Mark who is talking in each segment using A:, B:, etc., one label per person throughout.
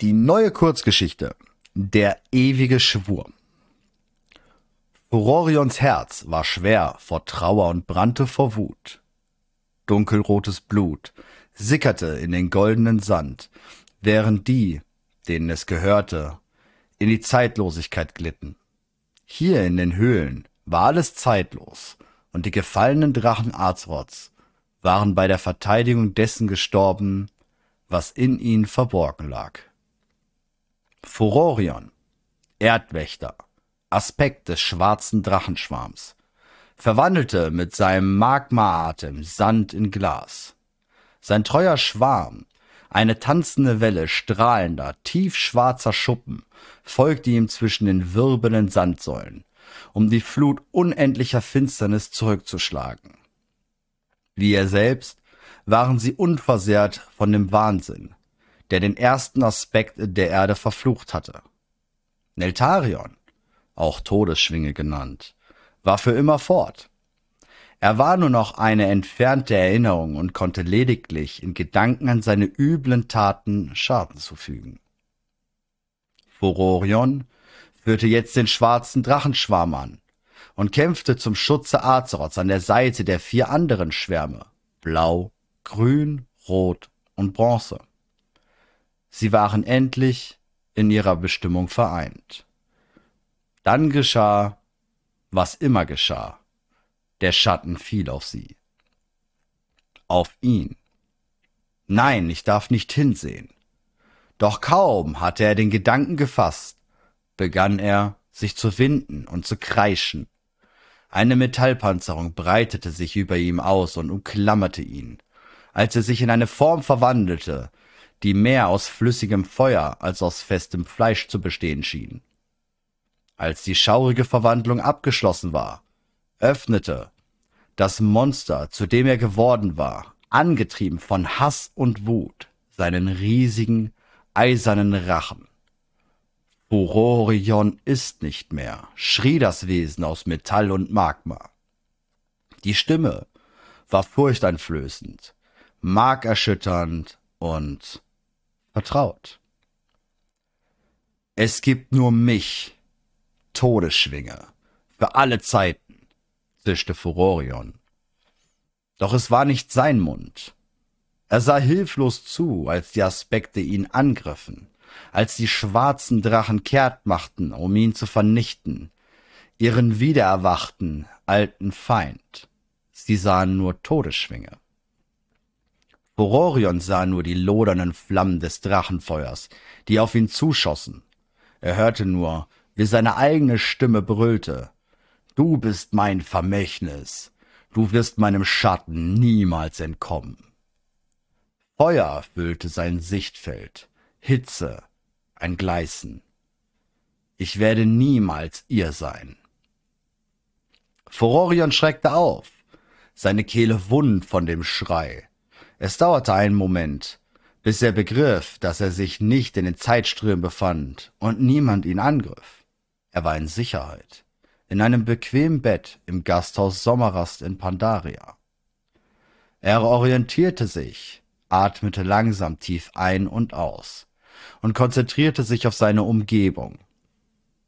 A: Die neue Kurzgeschichte Der ewige Schwur Furorions Herz war schwer vor Trauer und brannte vor Wut. Dunkelrotes Blut sickerte in den goldenen Sand, während die, denen es gehörte, in die Zeitlosigkeit glitten. Hier in den Höhlen war alles zeitlos, und die gefallenen Drachen Arzrots waren bei der Verteidigung dessen gestorben, was in ihnen verborgen lag. Furorion, Erdwächter, Aspekt des schwarzen Drachenschwarms, verwandelte mit seinem Magmaatem Sand in Glas. Sein treuer Schwarm, eine tanzende Welle strahlender, tiefschwarzer Schuppen, folgte ihm zwischen den wirbelnden Sandsäulen, um die Flut unendlicher Finsternis zurückzuschlagen. Wie er selbst waren sie unversehrt von dem Wahnsinn, der den ersten Aspekt der Erde verflucht hatte. Neltarion, auch Todesschwinge genannt, war für immer fort. Er war nur noch eine entfernte Erinnerung und konnte lediglich in Gedanken an seine üblen Taten Schaden zufügen. Furorion führte jetzt den schwarzen Drachenschwarm an und kämpfte zum Schutze Azeroths an der Seite der vier anderen Schwärme, blau, grün, rot und bronze. Sie waren endlich in ihrer Bestimmung vereint. Dann geschah, was immer geschah. Der Schatten fiel auf sie. Auf ihn. Nein, ich darf nicht hinsehen. Doch kaum hatte er den Gedanken gefasst, begann er, sich zu winden und zu kreischen. Eine Metallpanzerung breitete sich über ihm aus und umklammerte ihn. Als er sich in eine Form verwandelte, die mehr aus flüssigem Feuer als aus festem Fleisch zu bestehen schien. Als die schaurige Verwandlung abgeschlossen war, öffnete das Monster, zu dem er geworden war, angetrieben von Hass und Wut, seinen riesigen, eisernen Rachen. Furorion ist nicht mehr, schrie das Wesen aus Metall und Magma. Die Stimme war furchteinflößend, markerschütternd und vertraut. Es gibt nur mich, Todesschwinge, für alle Zeiten, zischte Furorion. Doch es war nicht sein Mund. Er sah hilflos zu, als die Aspekte ihn angriffen, als die schwarzen Drachen kehrt machten, um ihn zu vernichten, ihren wiedererwachten alten Feind. Sie sahen nur Todesschwinge. Hororion sah nur die lodernden Flammen des Drachenfeuers, die auf ihn zuschossen. Er hörte nur, wie seine eigene Stimme brüllte. Du bist mein Vermächtnis. Du wirst meinem Schatten niemals entkommen. Feuer füllte sein Sichtfeld, Hitze, ein Gleißen. Ich werde niemals ihr sein. Fororion schreckte auf, seine Kehle wund von dem Schrei es dauerte einen moment bis er begriff dass er sich nicht in den zeitströmen befand und niemand ihn angriff er war in sicherheit in einem bequemen bett im gasthaus sommerrast in pandaria er orientierte sich atmete langsam tief ein und aus und konzentrierte sich auf seine umgebung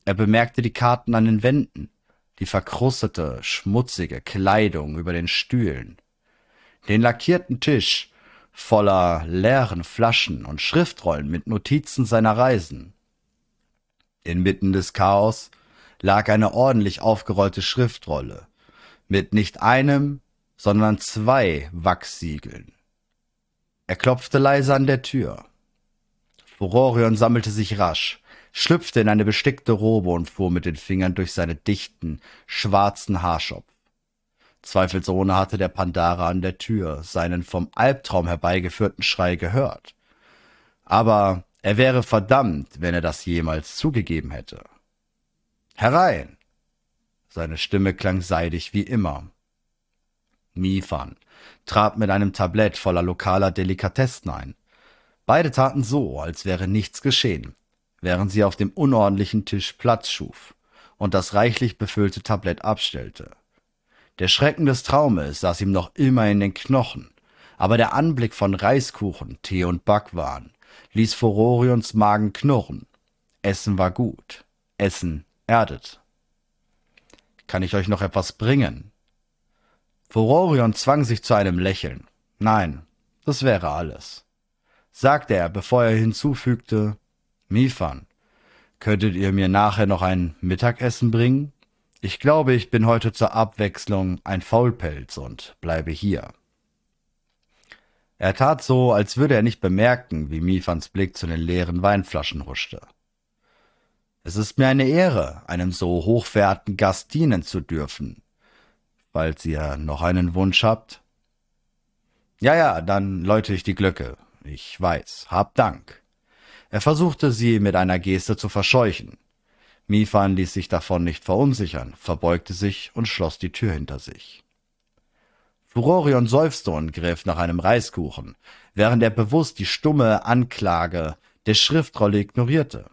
A: er bemerkte die karten an den wänden die verkrustete schmutzige kleidung über den stühlen den lackierten Tisch voller leeren Flaschen und Schriftrollen mit Notizen seiner Reisen. Inmitten des Chaos lag eine ordentlich aufgerollte Schriftrolle mit nicht einem, sondern zwei Wachssiegeln. Er klopfte leise an der Tür. Florian sammelte sich rasch, schlüpfte in eine bestickte Robe und fuhr mit den Fingern durch seine dichten, schwarzen Haarschopf. Zweifelsohne hatte der Pandara an der Tür seinen vom Albtraum herbeigeführten Schrei gehört. Aber er wäre verdammt, wenn er das jemals zugegeben hätte. Herein! Seine Stimme klang seidig wie immer. Mifan trat mit einem Tablett voller lokaler Delikatessen ein. Beide taten so, als wäre nichts geschehen, während sie auf dem unordentlichen Tisch Platz schuf und das reichlich befüllte Tablett abstellte der schrecken des traumes saß ihm noch immer in den knochen aber der anblick von reiskuchen tee und backwaren ließ furorions magen knurren essen war gut essen erdet kann ich euch noch etwas bringen furorion zwang sich zu einem lächeln nein das wäre alles sagte er bevor er hinzufügte mifan könntet ihr mir nachher noch ein mittagessen bringen ich glaube, ich bin heute zur Abwechslung ein Faulpelz und bleibe hier. Er tat so, als würde er nicht bemerken, wie Mifans Blick zu den leeren Weinflaschen huschte. Es ist mir eine Ehre, einem so hochwerten Gast dienen zu dürfen. Falls ihr noch einen Wunsch habt. Ja, ja, dann läute ich die Glöcke. Ich weiß, hab Dank. Er versuchte sie mit einer Geste zu verscheuchen. Mifan ließ sich davon nicht verunsichern, verbeugte sich und schloss die Tür hinter sich. Furorion seufzte und griff nach einem Reiskuchen, während er bewusst die stumme Anklage der Schriftrolle ignorierte.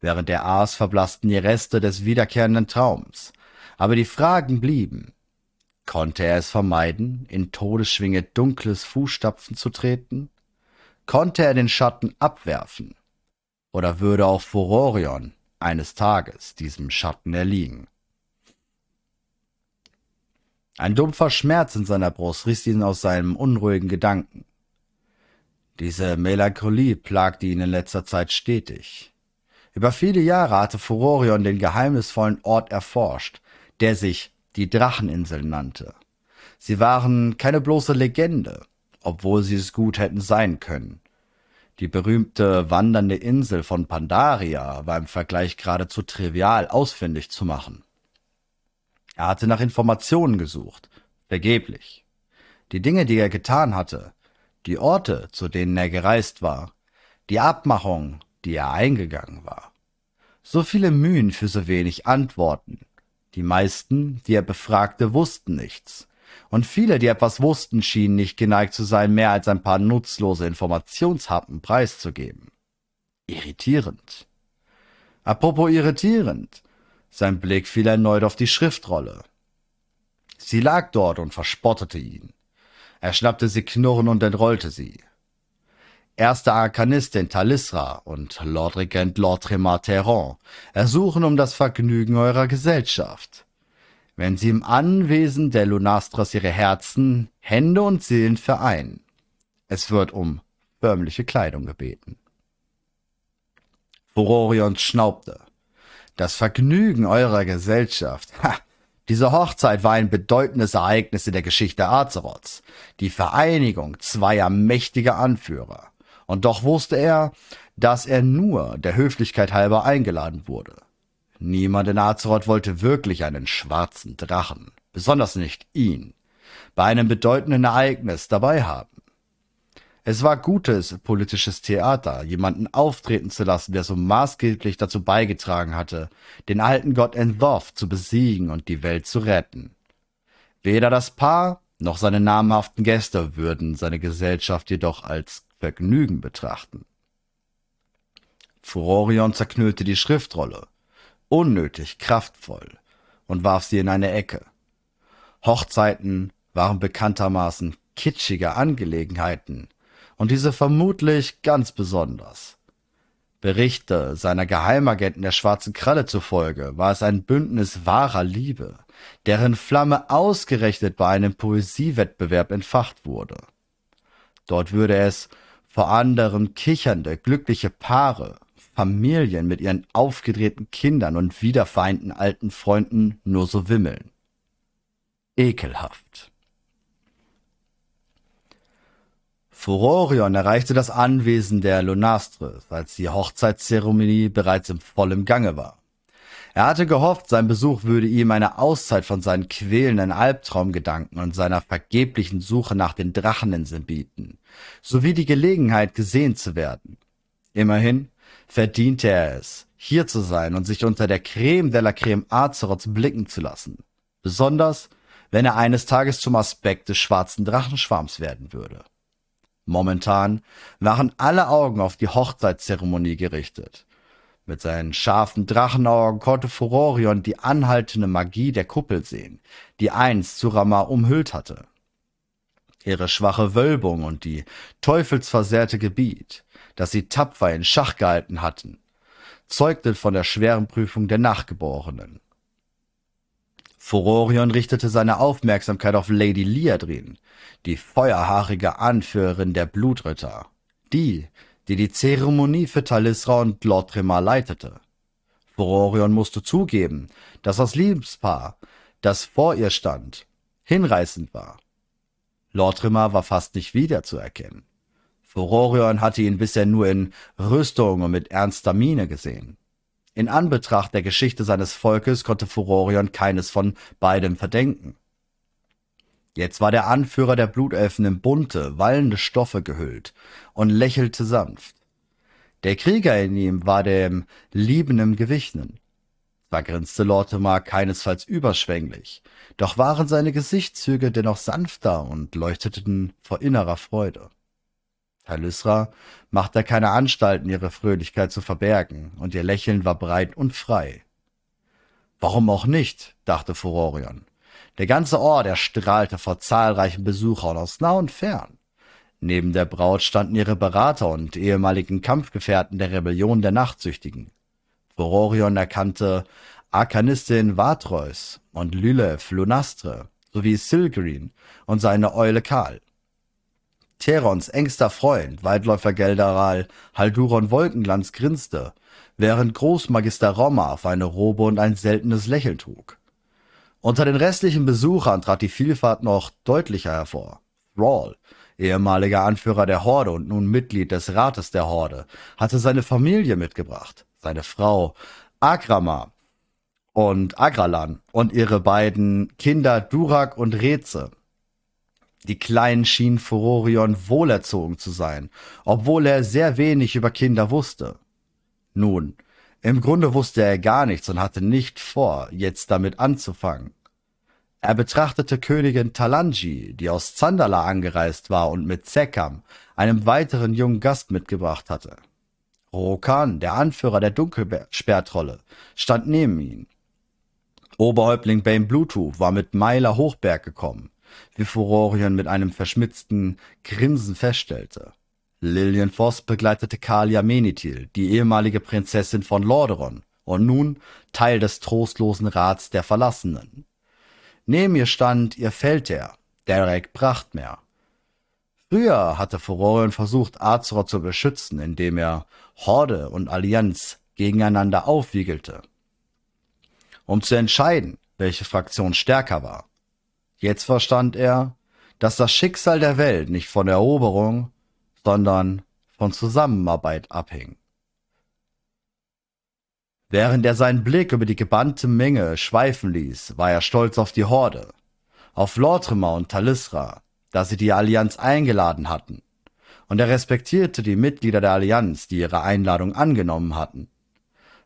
A: Während er aß, verblassten die Reste des wiederkehrenden Traums. Aber die Fragen blieben. Konnte er es vermeiden, in Todesschwinge dunkles Fußstapfen zu treten? Konnte er den Schatten abwerfen? Oder würde auch Furorion eines Tages diesem Schatten erliegen. Ein dumpfer Schmerz in seiner Brust riss ihn aus seinem unruhigen Gedanken. Diese Melancholie plagte ihn in letzter Zeit stetig. Über viele Jahre hatte Furorion den geheimnisvollen Ort erforscht, der sich die Dracheninsel nannte. Sie waren keine bloße Legende, obwohl sie es gut hätten sein können. Die berühmte wandernde Insel von Pandaria war im Vergleich geradezu trivial ausfindig zu machen. Er hatte nach Informationen gesucht, vergeblich. Die Dinge, die er getan hatte, die Orte, zu denen er gereist war, die Abmachungen, die er eingegangen war. So viele Mühen für so wenig Antworten. Die meisten, die er befragte, wussten nichts und viele, die etwas wussten, schienen nicht geneigt zu sein, mehr als ein paar nutzlose Informationshappen preiszugeben. Irritierend. Apropos irritierend. Sein Blick fiel erneut auf die Schriftrolle. Sie lag dort und verspottete ihn. Er schnappte sie knurren und entrollte sie. Erster Arkanist in Talisra und Lord Lordregent Lord Tremar Terran ersuchen um das Vergnügen eurer Gesellschaft wenn sie im Anwesen der Lunastras ihre Herzen, Hände und Seelen vereinen. Es wird um förmliche Kleidung gebeten. Furorion schnaubte. Das Vergnügen eurer Gesellschaft. Ha, diese Hochzeit war ein bedeutendes Ereignis in der Geschichte Azeroths. Die Vereinigung zweier mächtiger Anführer. Und doch wusste er, dass er nur der Höflichkeit halber eingeladen wurde. Niemand in Azeroth wollte wirklich einen schwarzen Drachen, besonders nicht ihn, bei einem bedeutenden Ereignis dabei haben. Es war gutes politisches Theater, jemanden auftreten zu lassen, der so maßgeblich dazu beigetragen hatte, den alten Gott Enthorf zu besiegen und die Welt zu retten. Weder das Paar noch seine namhaften Gäste würden seine Gesellschaft jedoch als Vergnügen betrachten. Furorion zerknüllte die Schriftrolle, unnötig kraftvoll und warf sie in eine Ecke. Hochzeiten waren bekanntermaßen kitschige Angelegenheiten und diese vermutlich ganz besonders. Berichte seiner Geheimagenten der Schwarzen Kralle zufolge war es ein Bündnis wahrer Liebe, deren Flamme ausgerechnet bei einem Poesiewettbewerb entfacht wurde. Dort würde es vor anderen kichernde, glückliche Paare Familien mit ihren aufgedrehten Kindern und wiederfeinden alten Freunden nur so wimmeln. Ekelhaft. Furorion erreichte das Anwesen der Lunastres, als die Hochzeitszeremonie bereits im vollen Gange war. Er hatte gehofft, sein Besuch würde ihm eine Auszeit von seinen quälenden Albtraumgedanken und seiner vergeblichen Suche nach den Dracheninseln bieten, sowie die Gelegenheit, gesehen zu werden. Immerhin verdiente er es, hier zu sein und sich unter der Creme de la Creme Azeroths blicken zu lassen. Besonders, wenn er eines Tages zum Aspekt des schwarzen Drachenschwarms werden würde. Momentan waren alle Augen auf die Hochzeitszeremonie gerichtet. Mit seinen scharfen Drachenaugen konnte Furorion die anhaltende Magie der Kuppel sehen, die einst Suramar umhüllt hatte ihre schwache Wölbung und die teufelsversehrte Gebiet, das sie tapfer in Schach gehalten hatten, zeugten von der schweren Prüfung der Nachgeborenen. Furorion richtete seine Aufmerksamkeit auf Lady Liadrin, die feuerhaarige Anführerin der Blutritter, die, die die Zeremonie für Talisra und Lord Lothrimar leitete. Furorion musste zugeben, dass das Liebespaar, das vor ihr stand, hinreißend war. Lortrimmer war fast nicht wiederzuerkennen. Furorion hatte ihn bisher nur in Rüstung und mit ernster Miene gesehen. In Anbetracht der Geschichte seines Volkes konnte Furorion keines von beidem verdenken. Jetzt war der Anführer der Blutelfen in bunte, wallende Stoffe gehüllt und lächelte sanft. Der Krieger in ihm war dem Liebenden gewichen, da grinste Lortemar keinesfalls überschwänglich, doch waren seine Gesichtszüge dennoch sanfter und leuchteten vor innerer Freude. Herr Lysra machte keine Anstalten, ihre Fröhlichkeit zu verbergen, und ihr Lächeln war breit und frei. Warum auch nicht, dachte Furorion. Der ganze Ort erstrahlte vor zahlreichen Besuchern aus nah und fern. Neben der Braut standen ihre Berater und ehemaligen Kampfgefährten der Rebellion der Nachtsüchtigen. Spororion erkannte Arkanistin Watreus und Lylef Lunastre sowie Silgreen und seine Eule Karl. Terons engster Freund, Weitläufer Gelderal, Halduron Wolkenglanz grinste, während Großmagister Rommer auf eine Robe und ein seltenes Lächeln trug. Unter den restlichen Besuchern trat die Vielfalt noch deutlicher hervor. Thrall, ehemaliger Anführer der Horde und nun Mitglied des Rates der Horde, hatte seine Familie mitgebracht seine Frau Agrama und Agralan und ihre beiden Kinder Durak und Reze. Die Kleinen schienen Furorion wohlerzogen zu sein, obwohl er sehr wenig über Kinder wusste. Nun, im Grunde wusste er gar nichts und hatte nicht vor, jetzt damit anzufangen. Er betrachtete Königin Talanji, die aus Zandala angereist war und mit Zekam, einem weiteren jungen Gast mitgebracht hatte. Rokan, der Anführer der Dunkelsperrtrolle, stand neben ihm. Oberhäuptling Bane Bluetooth war mit Meiler Hochberg gekommen, wie Furorion mit einem verschmitzten Grinsen feststellte. Lillian Voss begleitete Kalia Menethil, die ehemalige Prinzessin von Lordaeron und nun Teil des trostlosen Rats der Verlassenen. Neben ihr stand ihr Feldherr, Derek Brachtmeer. Früher hatte Furorion versucht, Azeroth zu beschützen, indem er Horde und Allianz gegeneinander aufwiegelte, um zu entscheiden, welche Fraktion stärker war. Jetzt verstand er, dass das Schicksal der Welt nicht von Eroberung, sondern von Zusammenarbeit abhing. Während er seinen Blick über die gebannte Menge schweifen ließ, war er stolz auf die Horde, auf Lortrimmer und Talisra, da sie die Allianz eingeladen hatten, und er respektierte die Mitglieder der Allianz, die ihre Einladung angenommen hatten.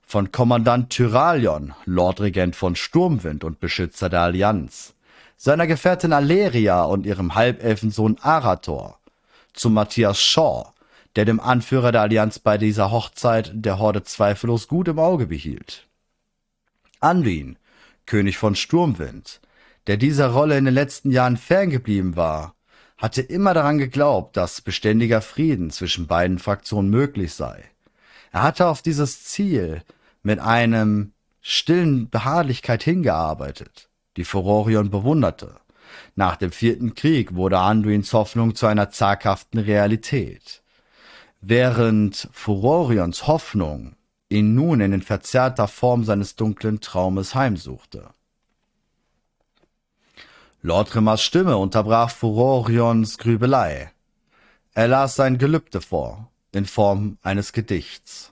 A: Von Kommandant Tyralion, Lordregent von Sturmwind und Beschützer der Allianz, seiner Gefährtin Aleria und ihrem Halbelfensohn Arator, zu Matthias Shaw, der dem Anführer der Allianz bei dieser Hochzeit der Horde zweifellos gut im Auge behielt. Anduin, König von Sturmwind, der dieser Rolle in den letzten Jahren ferngeblieben war, hatte immer daran geglaubt, dass beständiger Frieden zwischen beiden Fraktionen möglich sei. Er hatte auf dieses Ziel mit einem stillen Beharrlichkeit hingearbeitet, die Furorion bewunderte. Nach dem vierten Krieg wurde Anduins Hoffnung zu einer zaghaften Realität. Während Furorions Hoffnung ihn nun in den verzerrter Form seines dunklen Traumes heimsuchte. Lord Rimmers Stimme unterbrach Furorions Grübelei. Er las sein Gelübde vor, in Form eines Gedichts.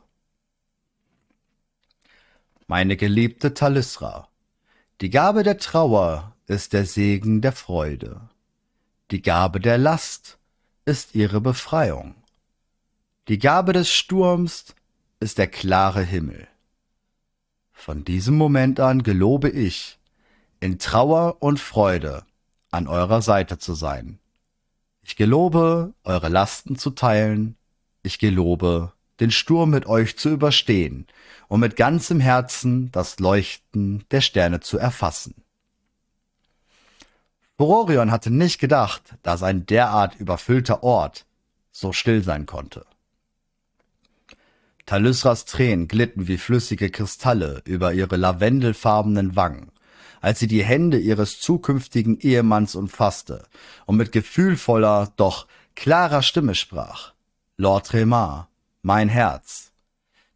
A: Meine geliebte Talisra, die Gabe der Trauer ist der Segen der Freude. Die Gabe der Last ist ihre Befreiung. Die Gabe des Sturms ist der klare Himmel. Von diesem Moment an gelobe ich, in Trauer und Freude an eurer Seite zu sein. Ich gelobe, eure Lasten zu teilen. Ich gelobe, den Sturm mit euch zu überstehen und mit ganzem Herzen das Leuchten der Sterne zu erfassen. Bororion hatte nicht gedacht, dass ein derart überfüllter Ort so still sein konnte. Talysras Tränen glitten wie flüssige Kristalle über ihre lavendelfarbenen Wangen als sie die Hände ihres zukünftigen Ehemanns umfasste und mit gefühlvoller, doch klarer Stimme sprach. Lord Tremar, mein Herz.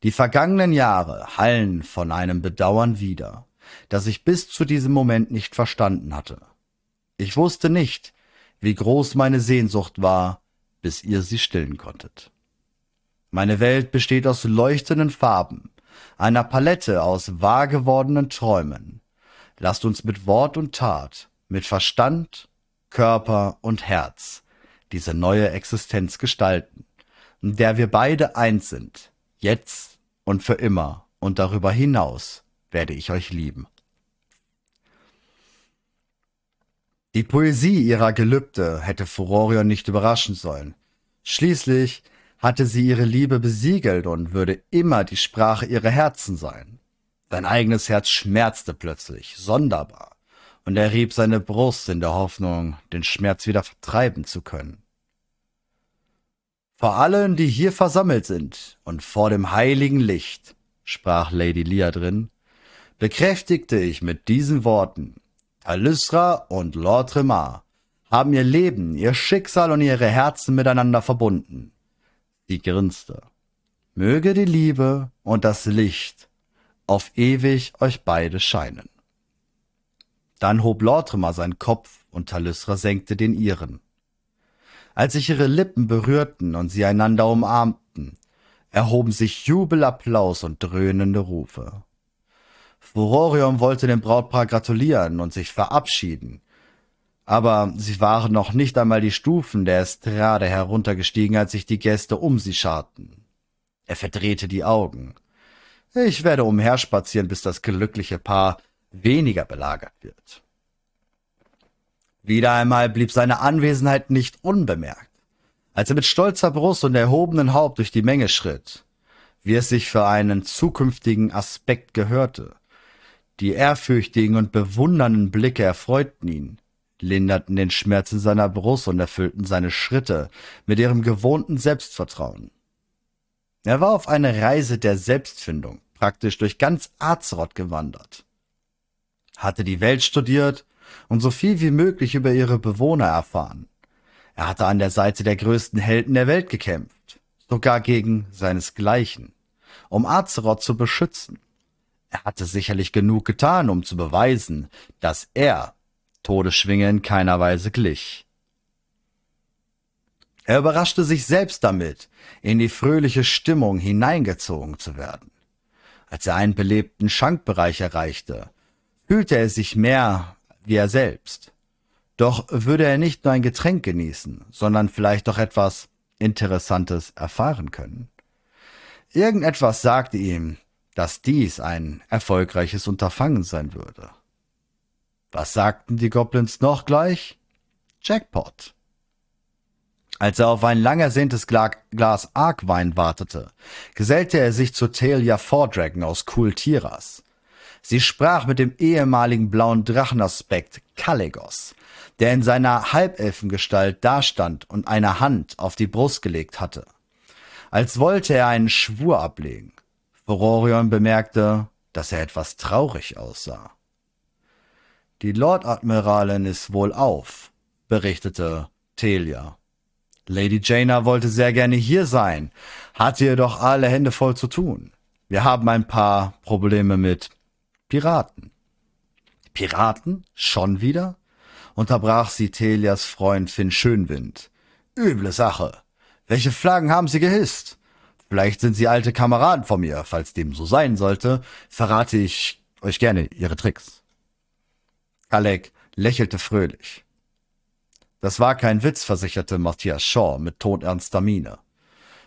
A: Die vergangenen Jahre hallen von einem Bedauern wieder, das ich bis zu diesem Moment nicht verstanden hatte. Ich wusste nicht, wie groß meine Sehnsucht war, bis ihr sie stillen konntet. Meine Welt besteht aus leuchtenden Farben, einer Palette aus wahr gewordenen Träumen, Lasst uns mit Wort und Tat, mit Verstand, Körper und Herz diese neue Existenz gestalten, in der wir beide eins sind, jetzt und für immer und darüber hinaus werde ich euch lieben. Die Poesie ihrer Gelübde hätte Furorion nicht überraschen sollen. Schließlich hatte sie ihre Liebe besiegelt und würde immer die Sprache ihrer Herzen sein sein eigenes herz schmerzte plötzlich sonderbar und er rieb seine brust in der hoffnung den schmerz wieder vertreiben zu können vor allen die hier versammelt sind und vor dem heiligen licht sprach lady drin, bekräftigte ich mit diesen worten Alysra und Lord Tremar haben ihr Leben, ihr Schicksal und ihre Herzen miteinander verbunden. Sie grinste. Möge die Liebe und das Licht auf ewig euch beide scheinen. Dann hob Lortimer seinen Kopf und Talysra senkte den ihren. Als sich ihre Lippen berührten und sie einander umarmten, erhoben sich Jubelapplaus und dröhnende Rufe. Furorion wollte dem Brautpaar gratulieren und sich verabschieden, aber sie waren noch nicht einmal die Stufen der Estrade heruntergestiegen, als sich die Gäste um sie scharten. Er verdrehte die Augen. Ich werde umherspazieren, bis das glückliche Paar weniger belagert wird. Wieder einmal blieb seine Anwesenheit nicht unbemerkt, als er mit stolzer Brust und erhobenem Haupt durch die Menge schritt, wie es sich für einen zukünftigen Aspekt gehörte. Die ehrfürchtigen und bewundernden Blicke erfreuten ihn, linderten den Schmerz in seiner Brust und erfüllten seine Schritte mit ihrem gewohnten Selbstvertrauen. Er war auf eine Reise der Selbstfindung, praktisch durch ganz Azeroth gewandert, hatte die Welt studiert und so viel wie möglich über ihre Bewohner erfahren. Er hatte an der Seite der größten Helden der Welt gekämpft, sogar gegen seinesgleichen, um Azeroth zu beschützen. Er hatte sicherlich genug getan, um zu beweisen, dass er Todesschwinge in keiner Weise glich. Er überraschte sich selbst damit, in die fröhliche Stimmung hineingezogen zu werden. Als er einen belebten Schankbereich erreichte, fühlte er sich mehr wie er selbst. Doch würde er nicht nur ein Getränk genießen, sondern vielleicht doch etwas Interessantes erfahren können. Irgendetwas sagte ihm, dass dies ein erfolgreiches Unterfangen sein würde. Was sagten die Goblins noch gleich? Jackpot. Als er auf ein langersehntes Glas Argwein wartete, gesellte er sich zu Talia Fordragon aus Kultiras. Sie sprach mit dem ehemaligen blauen Drachenaspekt Kalegos, der in seiner Halbelfengestalt dastand und eine Hand auf die Brust gelegt hatte. Als wollte er einen Schwur ablegen. Vororion bemerkte, dass er etwas traurig aussah. Die Lordadmiralin ist wohl auf, berichtete Telia Lady Jaina wollte sehr gerne hier sein, hatte jedoch alle Hände voll zu tun. Wir haben ein paar Probleme mit Piraten. Piraten? Schon wieder? unterbrach sie Telias Freund Finn Schönwind. Üble Sache. Welche Flaggen haben sie gehisst? Vielleicht sind sie alte Kameraden von mir. Falls dem so sein sollte, verrate ich euch gerne ihre Tricks. Alec lächelte fröhlich. Das war kein Witz, versicherte Matthias Shaw mit todernster Miene.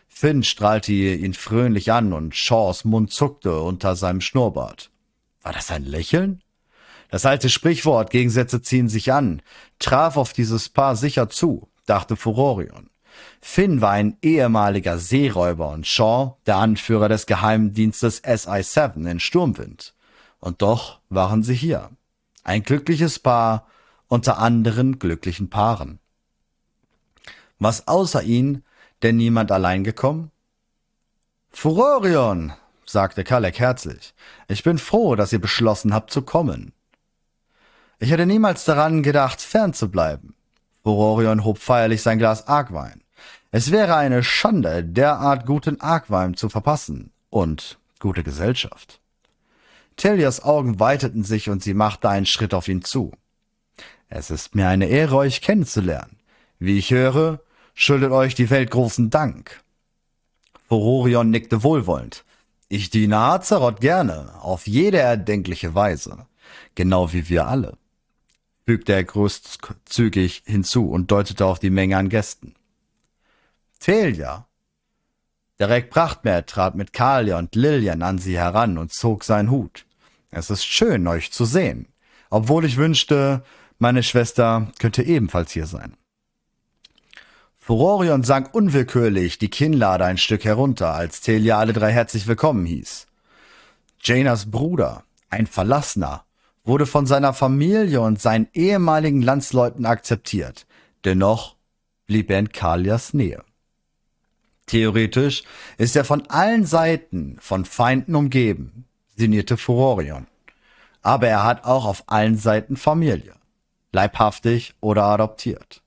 A: Finn strahlte ihn fröhlich an und Shaws Mund zuckte unter seinem Schnurrbart. War das ein Lächeln? Das alte Sprichwort, Gegensätze ziehen sich an, traf auf dieses Paar sicher zu, dachte Furorion. Finn war ein ehemaliger Seeräuber und Shaw der Anführer des Geheimdienstes SI-7 in Sturmwind. Und doch waren sie hier. Ein glückliches Paar, unter anderen glücklichen Paaren. Was außer ihnen denn niemand allein gekommen? Furorion, sagte Kalek herzlich, ich bin froh, dass ihr beschlossen habt zu kommen. Ich hätte niemals daran gedacht, fern zu bleiben. Furorion hob feierlich sein Glas Argwein. Es wäre eine Schande, derart guten Argwein zu verpassen und gute Gesellschaft. Tellias Augen weiteten sich und sie machte einen Schritt auf ihn zu. Es ist mir eine Ehre, euch kennenzulernen. Wie ich höre, schuldet euch die Welt großen Dank. Fororion nickte wohlwollend. Ich diene Azeroth gerne, auf jede erdenkliche Weise. Genau wie wir alle. Fügte er großzügig hinzu und deutete auf die Menge an Gästen. Telia. Derek Prachtmeer trat mit Kalia und Lilian an sie heran und zog seinen Hut. Es ist schön, euch zu sehen. Obwohl ich wünschte, meine Schwester könnte ebenfalls hier sein. Furorion sank unwillkürlich die Kinnlade ein Stück herunter, als Telia alle drei herzlich willkommen hieß. Janas Bruder, ein Verlassener, wurde von seiner Familie und seinen ehemaligen Landsleuten akzeptiert. Dennoch blieb er in Kalias Nähe. Theoretisch ist er von allen Seiten von Feinden umgeben, sinnierte Furorion. Aber er hat auch auf allen Seiten Familie leibhaftig oder adoptiert.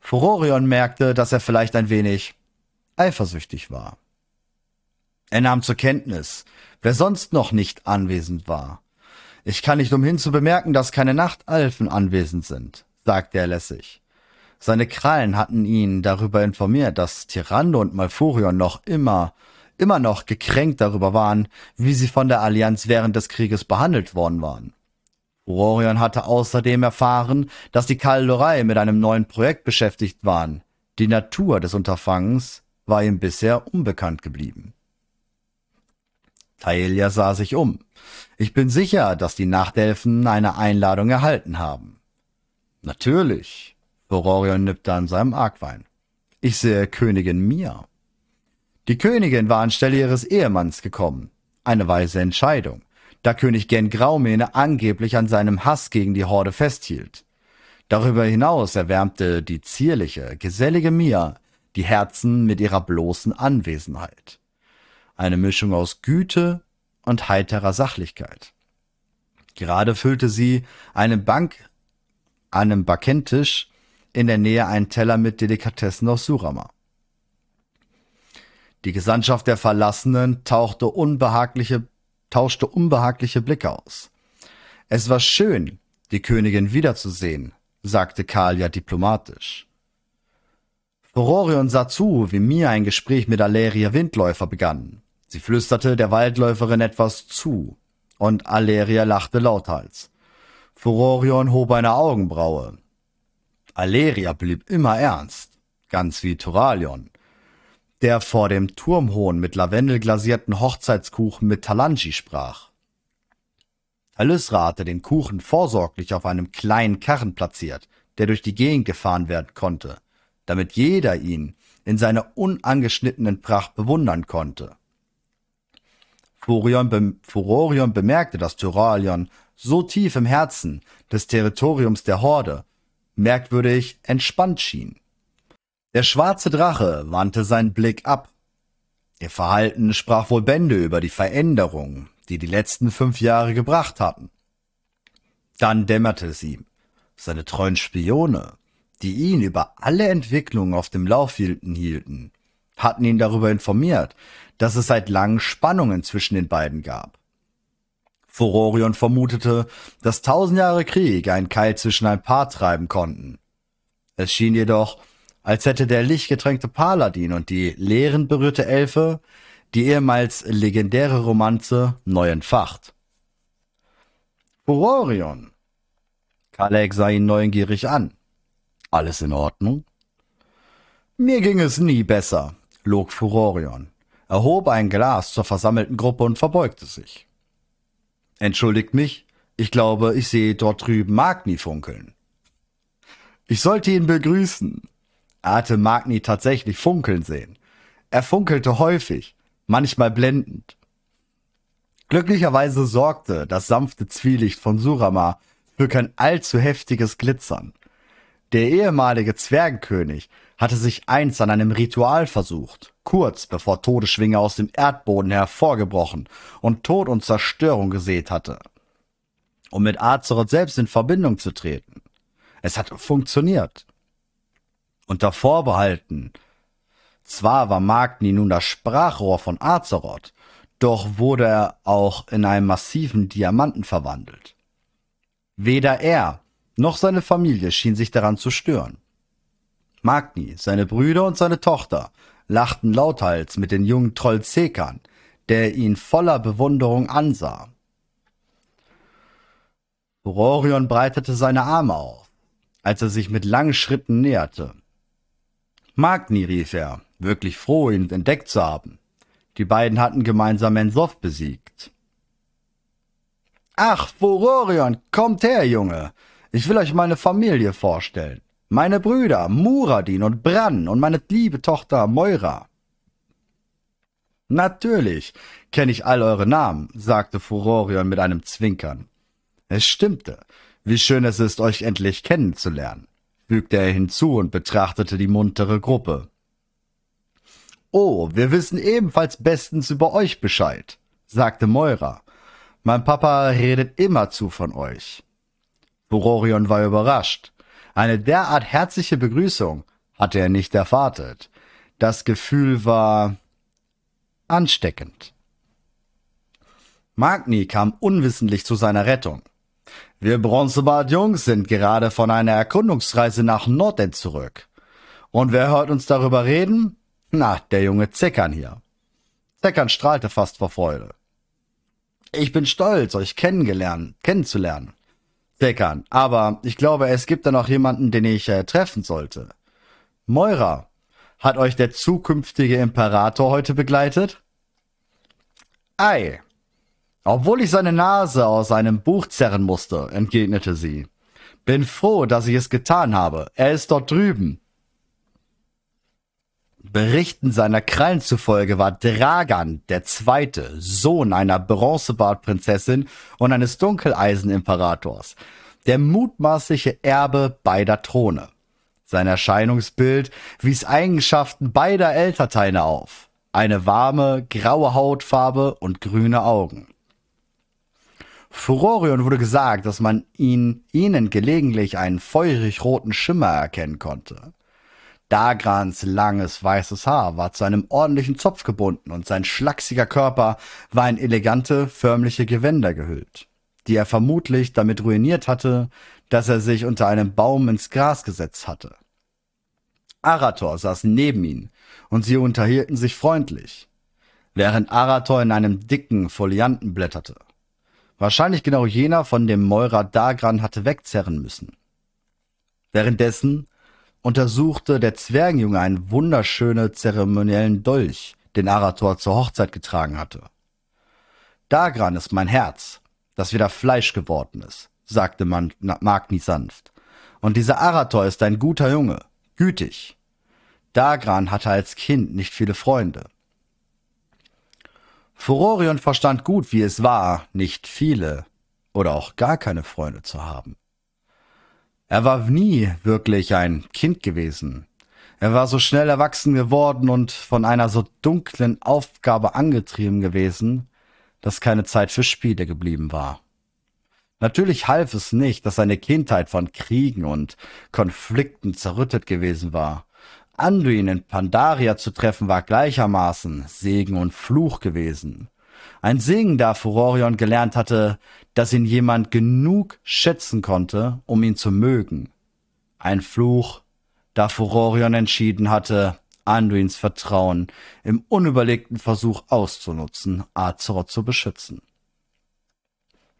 A: Furorion merkte, dass er vielleicht ein wenig eifersüchtig war. Er nahm zur Kenntnis, wer sonst noch nicht anwesend war. Ich kann nicht umhin zu bemerken, dass keine Nachtalfen anwesend sind, sagte er lässig. Seine Krallen hatten ihn darüber informiert, dass Tyrande und Malfurion noch immer, immer noch gekränkt darüber waren, wie sie von der Allianz während des Krieges behandelt worden waren. Rorion hatte außerdem erfahren, dass die Kaldorei mit einem neuen Projekt beschäftigt waren. Die Natur des Unterfangens war ihm bisher unbekannt geblieben. Taelia sah sich um. Ich bin sicher, dass die Nachtelfen eine Einladung erhalten haben. Natürlich, Bororion nippte an seinem Argwein. Ich sehe Königin Mia. Die Königin war anstelle ihres Ehemanns gekommen. Eine weise Entscheidung da König Gen Graumähne angeblich an seinem Hass gegen die Horde festhielt. Darüber hinaus erwärmte die zierliche, gesellige Mia die Herzen mit ihrer bloßen Anwesenheit. Eine Mischung aus Güte und heiterer Sachlichkeit. Gerade füllte sie eine Bank an einem Backentisch in der Nähe einen Teller mit Delikatessen aus Surama. Die Gesandtschaft der Verlassenen tauchte unbehagliche tauschte unbehagliche Blicke aus. Es war schön, die Königin wiederzusehen, sagte Kalia diplomatisch. Florian sah zu, wie Mia ein Gespräch mit Aleria Windläufer begann. Sie flüsterte der Waldläuferin etwas zu, und Aleria lachte lauthals. Furorion hob eine Augenbraue. Aleria blieb immer ernst, ganz wie Turalion der vor dem Turmhohn mit Lavendel glasierten Hochzeitskuchen mit Talanji sprach. Alysra hatte den Kuchen vorsorglich auf einem kleinen Karren platziert, der durch die Gegend gefahren werden konnte, damit jeder ihn in seiner unangeschnittenen Pracht bewundern konnte. Furion be Furorion bemerkte, dass Tyralion so tief im Herzen des Territoriums der Horde merkwürdig entspannt schien. Der Schwarze Drache wandte seinen Blick ab. Ihr Verhalten sprach wohl Bände über die Veränderungen, die die letzten fünf Jahre gebracht hatten. Dann dämmerte es ihm. Seine treuen Spione, die ihn über alle Entwicklungen auf dem Lauf hielten, hatten ihn darüber informiert, dass es seit langen Spannungen zwischen den beiden gab. Furorion vermutete, dass tausend Jahre Krieg einen Keil zwischen ein Paar treiben konnten. Es schien jedoch, als hätte der lichtgetränkte Paladin und die Lehren berührte Elfe die ehemals legendäre Romanze neu entfacht. Furorion. Kalek sah ihn neugierig an. Alles in Ordnung? Mir ging es nie besser, log Furorion, erhob ein Glas zur versammelten Gruppe und verbeugte sich. Entschuldigt mich, ich glaube, ich sehe dort drüben Magni funkeln. Ich sollte ihn begrüßen, er hatte Magni tatsächlich funkeln sehen. Er funkelte häufig, manchmal blendend. Glücklicherweise sorgte das sanfte Zwielicht von Surama für kein allzu heftiges Glitzern. Der ehemalige Zwergenkönig hatte sich einst an einem Ritual versucht, kurz bevor Todesschwinge aus dem Erdboden hervorgebrochen und Tod und Zerstörung gesät hatte, um mit Azeroth selbst in Verbindung zu treten. Es hatte funktioniert unter Vorbehalten. Zwar war Magni nun das Sprachrohr von Azeroth, doch wurde er auch in einen massiven Diamanten verwandelt. Weder er noch seine Familie schien sich daran zu stören. Magni, seine Brüder und seine Tochter lachten lauthals mit den jungen Trollzekern, der ihn voller Bewunderung ansah. Rorion breitete seine Arme auf, als er sich mit langen Schritten näherte. Magni, rief er, wirklich froh, ihn entdeckt zu haben. Die beiden hatten gemeinsam Mensow besiegt. Ach, Furorion, kommt her, Junge. Ich will euch meine Familie vorstellen. Meine Brüder Muradin und Bran und meine liebe Tochter Moira. Natürlich kenne ich all eure Namen, sagte Furorion mit einem Zwinkern. Es stimmte. Wie schön es ist, euch endlich kennenzulernen fügte er hinzu und betrachtete die muntere Gruppe. Oh, wir wissen ebenfalls bestens über euch Bescheid, sagte Moira. Mein Papa redet immerzu von euch. Burorion war überrascht. Eine derart herzliche Begrüßung hatte er nicht erwartet. Das Gefühl war ansteckend. Magni kam unwissentlich zu seiner Rettung. Wir Bronzebart Jungs sind gerade von einer Erkundungsreise nach Nordend zurück. Und wer hört uns darüber reden? Na, der junge Zeckern hier. Zeckern strahlte fast vor Freude. Ich bin stolz, euch kennengelernt, kennenzulernen. Zeckern, aber ich glaube, es gibt da noch jemanden, den ich äh, treffen sollte. Moira, hat euch der zukünftige Imperator heute begleitet? Ei, obwohl ich seine Nase aus einem Buch zerren musste, entgegnete sie. Bin froh, dass ich es getan habe. Er ist dort drüben. Berichten seiner Krallen zufolge war Dragan der Zweite, Sohn einer Bronzebartprinzessin und eines Dunkeleisenimperators, der mutmaßliche Erbe beider Throne. Sein Erscheinungsbild wies Eigenschaften beider Elternteile auf. Eine warme, graue Hautfarbe und grüne Augen. Furorion wurde gesagt, dass man ihn, ihnen gelegentlich einen feurig-roten Schimmer erkennen konnte. Dagrans langes weißes Haar war zu einem ordentlichen Zopf gebunden und sein schlachsiger Körper war in elegante, förmliche Gewänder gehüllt, die er vermutlich damit ruiniert hatte, dass er sich unter einem Baum ins Gras gesetzt hatte. Arator saß neben ihn und sie unterhielten sich freundlich, während Arator in einem dicken Folianten blätterte wahrscheinlich genau jener von dem Meurer Dagran hatte wegzerren müssen. Währenddessen untersuchte der Zwergenjunge einen wunderschönen zeremoniellen Dolch, den Arator zur Hochzeit getragen hatte. Dagran ist mein Herz, das wieder Fleisch geworden ist, sagte man Magni sanft. Und dieser Arator ist ein guter Junge, gütig. Dagran hatte als Kind nicht viele Freunde. Furorion verstand gut, wie es war, nicht viele oder auch gar keine Freunde zu haben. Er war nie wirklich ein Kind gewesen. Er war so schnell erwachsen geworden und von einer so dunklen Aufgabe angetrieben gewesen, dass keine Zeit für Spiele geblieben war. Natürlich half es nicht, dass seine Kindheit von Kriegen und Konflikten zerrüttet gewesen war Anduin in Pandaria zu treffen, war gleichermaßen Segen und Fluch gewesen. Ein Segen, da Furorion gelernt hatte, dass ihn jemand genug schätzen konnte, um ihn zu mögen. Ein Fluch, da Furorion entschieden hatte, Anduins Vertrauen im unüberlegten Versuch auszunutzen, Azeroth zu beschützen.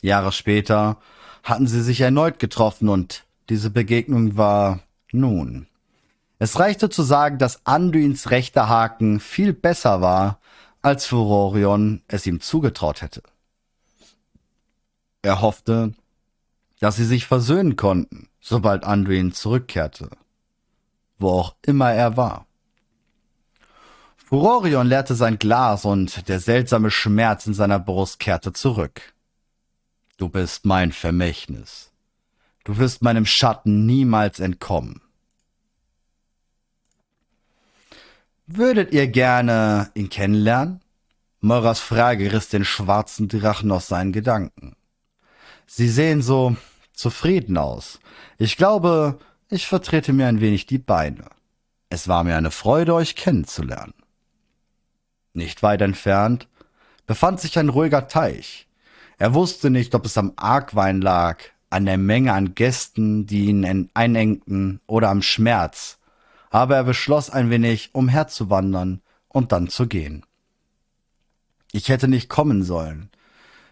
A: Jahre später hatten sie sich erneut getroffen und diese Begegnung war nun es reichte zu sagen, dass Anduins rechter Haken viel besser war, als Furorion es ihm zugetraut hätte. Er hoffte, dass sie sich versöhnen konnten, sobald Anduin zurückkehrte, wo auch immer er war. Furorion leerte sein Glas und der seltsame Schmerz in seiner Brust kehrte zurück. Du bist mein Vermächtnis. Du wirst meinem Schatten niemals entkommen. Würdet ihr gerne ihn kennenlernen? Moiras Frage riss den schwarzen Drachen aus seinen Gedanken. Sie sehen so zufrieden aus. Ich glaube, ich vertrete mir ein wenig die Beine. Es war mir eine Freude, euch kennenzulernen. Nicht weit entfernt befand sich ein ruhiger Teich. Er wusste nicht, ob es am Argwein lag, an der Menge an Gästen, die ihn einengten, oder am Schmerz, aber er beschloss ein wenig umherzuwandern und dann zu gehen. Ich hätte nicht kommen sollen.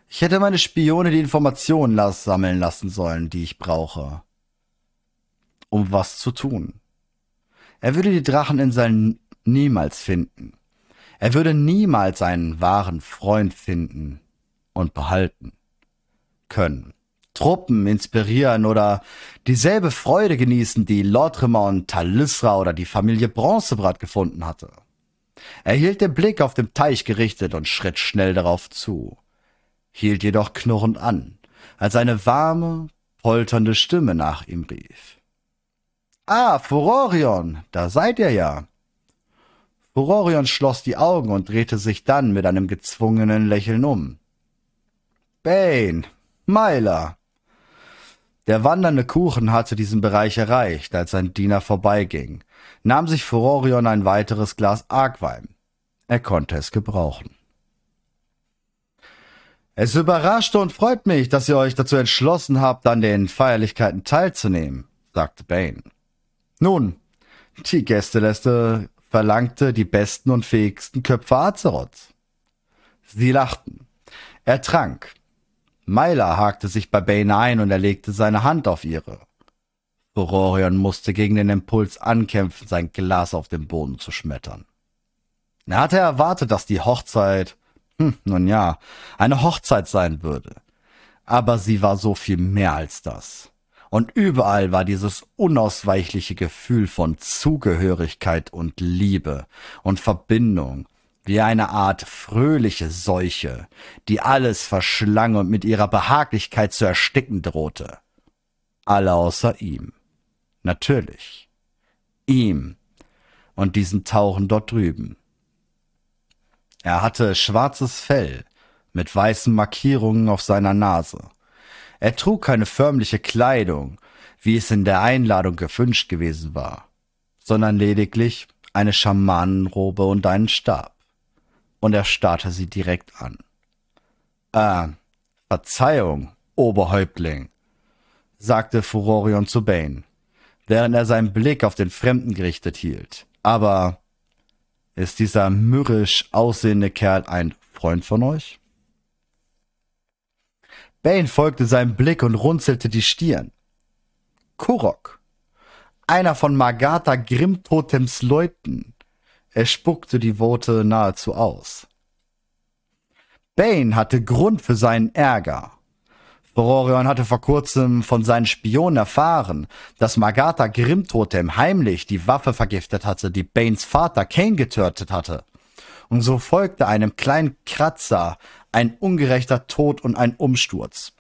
A: Ich hätte meine Spione die Informationen las sammeln lassen sollen, die ich brauche. Um was zu tun? Er würde die Dracheninseln niemals finden. Er würde niemals einen wahren Freund finden und behalten können. Truppen inspirieren oder dieselbe Freude genießen, die Lord Lortremont, Talisra oder die Familie Bronzebrat gefunden hatte. Er hielt den Blick auf den Teich gerichtet und schritt schnell darauf zu, hielt jedoch knurrend an, als eine warme, polternde Stimme nach ihm rief. Ah, Furorion, da seid ihr ja. Furorion schloss die Augen und drehte sich dann mit einem gezwungenen Lächeln um. Bane, Myla, der wandernde Kuchen hatte diesen Bereich erreicht, als sein Diener vorbeiging, nahm sich Furorion ein weiteres Glas Argwein. Er konnte es gebrauchen. Es überrascht und freut mich, dass ihr euch dazu entschlossen habt, an den Feierlichkeiten teilzunehmen, sagte Bane. Nun, die Gästeliste verlangte die besten und fähigsten Köpfe Azeroths. Sie lachten. Er trank, Myla hakte sich bei Bane ein und er legte seine Hand auf ihre. Furorion musste gegen den Impuls ankämpfen, sein Glas auf den Boden zu schmettern. Er hatte erwartet, dass die Hochzeit, hm, nun ja, eine Hochzeit sein würde. Aber sie war so viel mehr als das. Und überall war dieses unausweichliche Gefühl von Zugehörigkeit und Liebe und Verbindung wie eine Art fröhliche Seuche, die alles verschlang und mit ihrer Behaglichkeit zu ersticken drohte. Alle außer ihm. Natürlich. Ihm und diesen Tauchen dort drüben. Er hatte schwarzes Fell mit weißen Markierungen auf seiner Nase. Er trug keine förmliche Kleidung, wie es in der Einladung gewünscht gewesen war, sondern lediglich eine Schamanenrobe und einen Stab und er starrte sie direkt an. Äh, Verzeihung, Oberhäuptling, sagte Furorion zu Bane, während er seinen Blick auf den Fremden gerichtet hielt. Aber ist dieser mürrisch aussehende Kerl ein Freund von euch? Bane folgte seinem Blick und runzelte die Stirn. Kurok, einer von Magatha Grimtotems Leuten, er spuckte die Worte nahezu aus. Bane hatte Grund für seinen Ärger. Florian hatte vor kurzem von seinen Spionen erfahren, dass Magatha Grimtotem heimlich die Waffe vergiftet hatte, die Banes Vater Kane getötet hatte. Und so folgte einem kleinen Kratzer ein ungerechter Tod und ein Umsturz.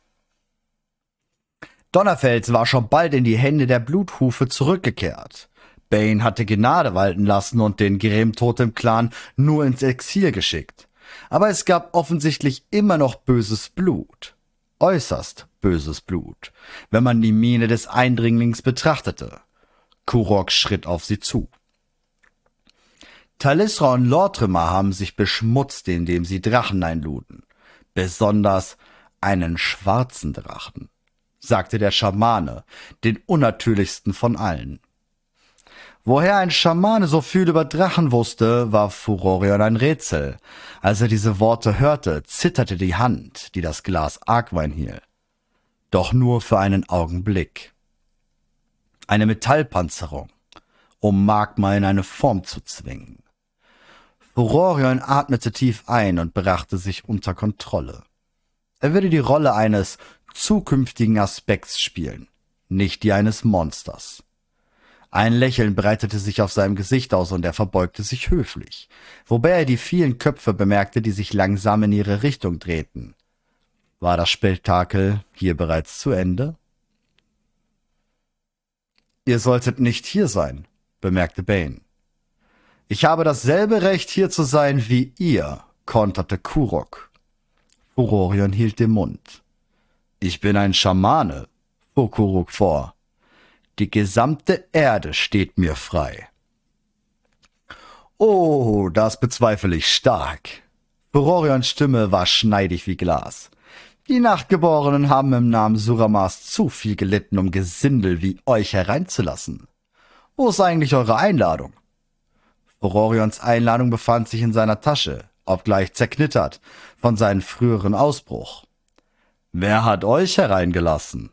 A: Donnerfels war schon bald in die Hände der Bluthufe zurückgekehrt. Bane hatte Gnade walten lassen und den Grim-Totem-Clan nur ins Exil geschickt. Aber es gab offensichtlich immer noch böses Blut. Äußerst böses Blut, wenn man die Miene des Eindringlings betrachtete. Kurok schritt auf sie zu. Talisra und Lortremer haben sich beschmutzt, indem sie Drachen einluden. Besonders einen schwarzen Drachen, sagte der Schamane, den unnatürlichsten von allen. Woher ein Schamane so viel über Drachen wusste, war Furorion ein Rätsel. Als er diese Worte hörte, zitterte die Hand, die das Glas Argwein hielt. Doch nur für einen Augenblick. Eine Metallpanzerung, um Magma in eine Form zu zwingen. Furorion atmete tief ein und brachte sich unter Kontrolle. Er würde die Rolle eines zukünftigen Aspekts spielen, nicht die eines Monsters. Ein Lächeln breitete sich auf seinem Gesicht aus und er verbeugte sich höflich, wobei er die vielen Köpfe bemerkte, die sich langsam in ihre Richtung drehten. War das Spektakel hier bereits zu Ende? Ihr solltet nicht hier sein, bemerkte Bane. Ich habe dasselbe Recht, hier zu sein wie ihr, konterte Kurok. Furorion hielt den Mund. Ich bin ein Schamane, fuhr Kurok vor. Die gesamte Erde steht mir frei. Oh, das bezweifle ich stark. Berorions Stimme war schneidig wie Glas. Die Nachtgeborenen haben im Namen Suramas zu viel gelitten, um Gesindel wie euch hereinzulassen. Wo ist eigentlich eure Einladung? Bororions Einladung befand sich in seiner Tasche, obgleich zerknittert von seinem früheren Ausbruch. Wer hat euch hereingelassen?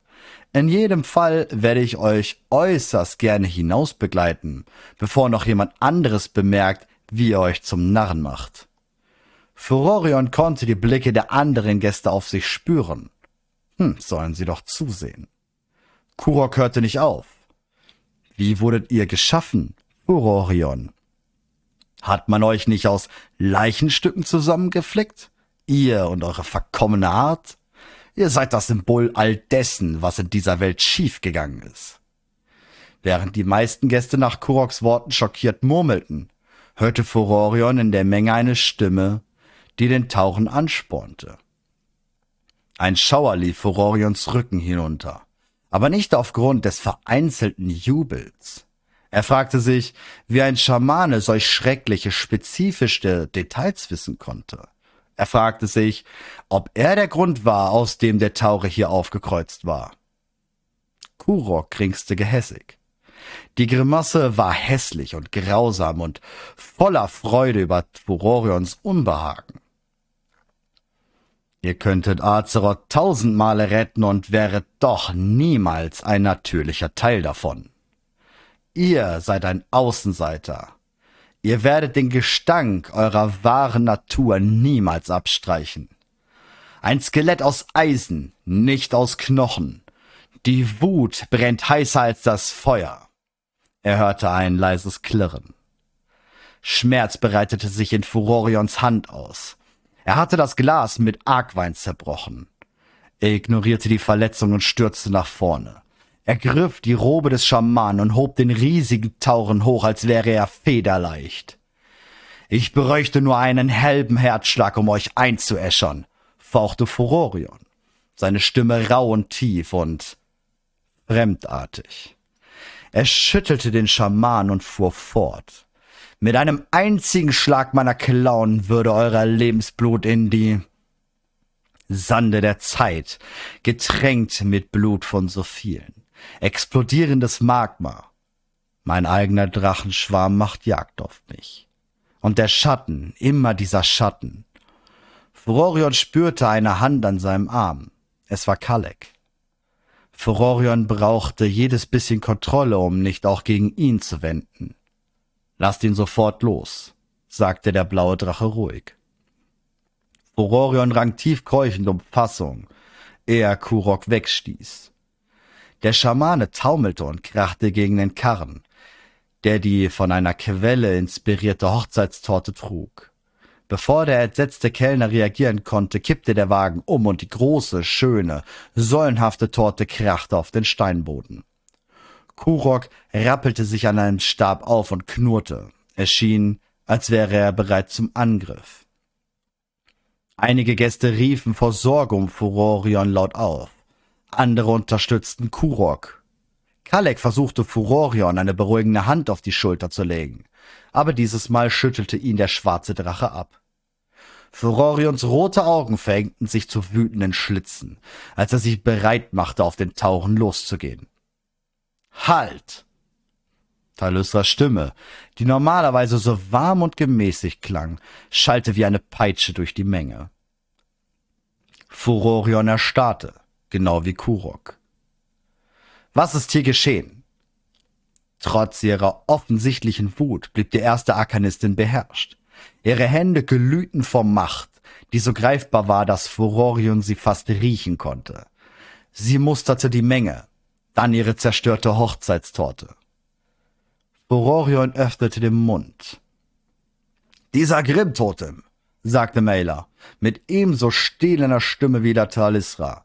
A: In jedem Fall werde ich euch äußerst gerne hinaus begleiten, bevor noch jemand anderes bemerkt, wie ihr euch zum Narren macht. Furorion konnte die Blicke der anderen Gäste auf sich spüren. Hm, sollen sie doch zusehen. Kurok hörte nicht auf. Wie wurdet ihr geschaffen, Furorion? Hat man euch nicht aus Leichenstücken zusammengeflickt? Ihr und eure verkommene Art? Ihr seid das Symbol all dessen, was in dieser Welt schiefgegangen ist. Während die meisten Gäste nach Kuroks Worten schockiert murmelten, hörte Furorion in der Menge eine Stimme, die den Tauchen anspornte. Ein Schauer lief Furorions Rücken hinunter, aber nicht aufgrund des vereinzelten Jubels. Er fragte sich, wie ein Schamane solch schreckliche, spezifische Details wissen konnte. Er fragte sich, ob er der Grund war, aus dem der Taure hier aufgekreuzt war. Kurok grinste gehässig. Die Grimasse war hässlich und grausam und voller Freude über Furorions Unbehagen. Ihr könntet Azeroth tausendmale retten und wäret doch niemals ein natürlicher Teil davon. Ihr seid ein Außenseiter. Ihr werdet den Gestank eurer wahren Natur niemals abstreichen. Ein Skelett aus Eisen, nicht aus Knochen. Die Wut brennt heißer als das Feuer. Er hörte ein leises Klirren. Schmerz bereitete sich in Furorions Hand aus. Er hatte das Glas mit Argwein zerbrochen. Er ignorierte die Verletzung und stürzte nach vorne ergriff die Robe des Schamanen und hob den riesigen Tauren hoch, als wäre er federleicht. Ich bräuchte nur einen halben Herzschlag, um euch einzuäschern, fauchte Furorion, seine Stimme rau und tief und fremdartig. Er schüttelte den Schaman und fuhr fort. Mit einem einzigen Schlag meiner Klauen würde eurer Lebensblut in die Sande der Zeit, getränkt mit Blut von so vielen. Explodierendes Magma. Mein eigener Drachenschwarm macht Jagd auf mich. Und der Schatten, immer dieser Schatten. Furorion spürte eine Hand an seinem Arm. Es war Kalek. Furorion brauchte jedes bisschen Kontrolle, um nicht auch gegen ihn zu wenden. Lasst ihn sofort los, sagte der blaue Drache ruhig. Furorion rang tief keuchend um Fassung, ehe Kurok wegstieß. Der Schamane taumelte und krachte gegen den Karren, der die von einer Quelle inspirierte Hochzeitstorte trug. Bevor der entsetzte Kellner reagieren konnte, kippte der Wagen um und die große, schöne, säulenhafte Torte krachte auf den Steinboden. Kurok rappelte sich an einem Stab auf und knurrte. Es schien, als wäre er bereit zum Angriff. Einige Gäste riefen vor Sorge um Furorion laut auf. Andere unterstützten Kurok. Kalek versuchte Furorion eine beruhigende Hand auf die Schulter zu legen, aber dieses Mal schüttelte ihn der schwarze Drache ab. Furorions rote Augen verengten sich zu wütenden Schlitzen, als er sich bereit machte, auf den Tauchen loszugehen. Halt! Talystras Stimme, die normalerweise so warm und gemäßig klang, schallte wie eine Peitsche durch die Menge. Furorion erstarrte genau wie Kurok. Was ist hier geschehen? Trotz ihrer offensichtlichen Wut blieb die erste Arkanistin beherrscht. Ihre Hände glühten vor Macht, die so greifbar war, dass Furorion sie fast riechen konnte. Sie musterte die Menge, dann ihre zerstörte Hochzeitstorte. Furorion öffnete den Mund. Dieser Grimm-Totem, sagte Mailer, mit ebenso stehlender Stimme wie der Talisra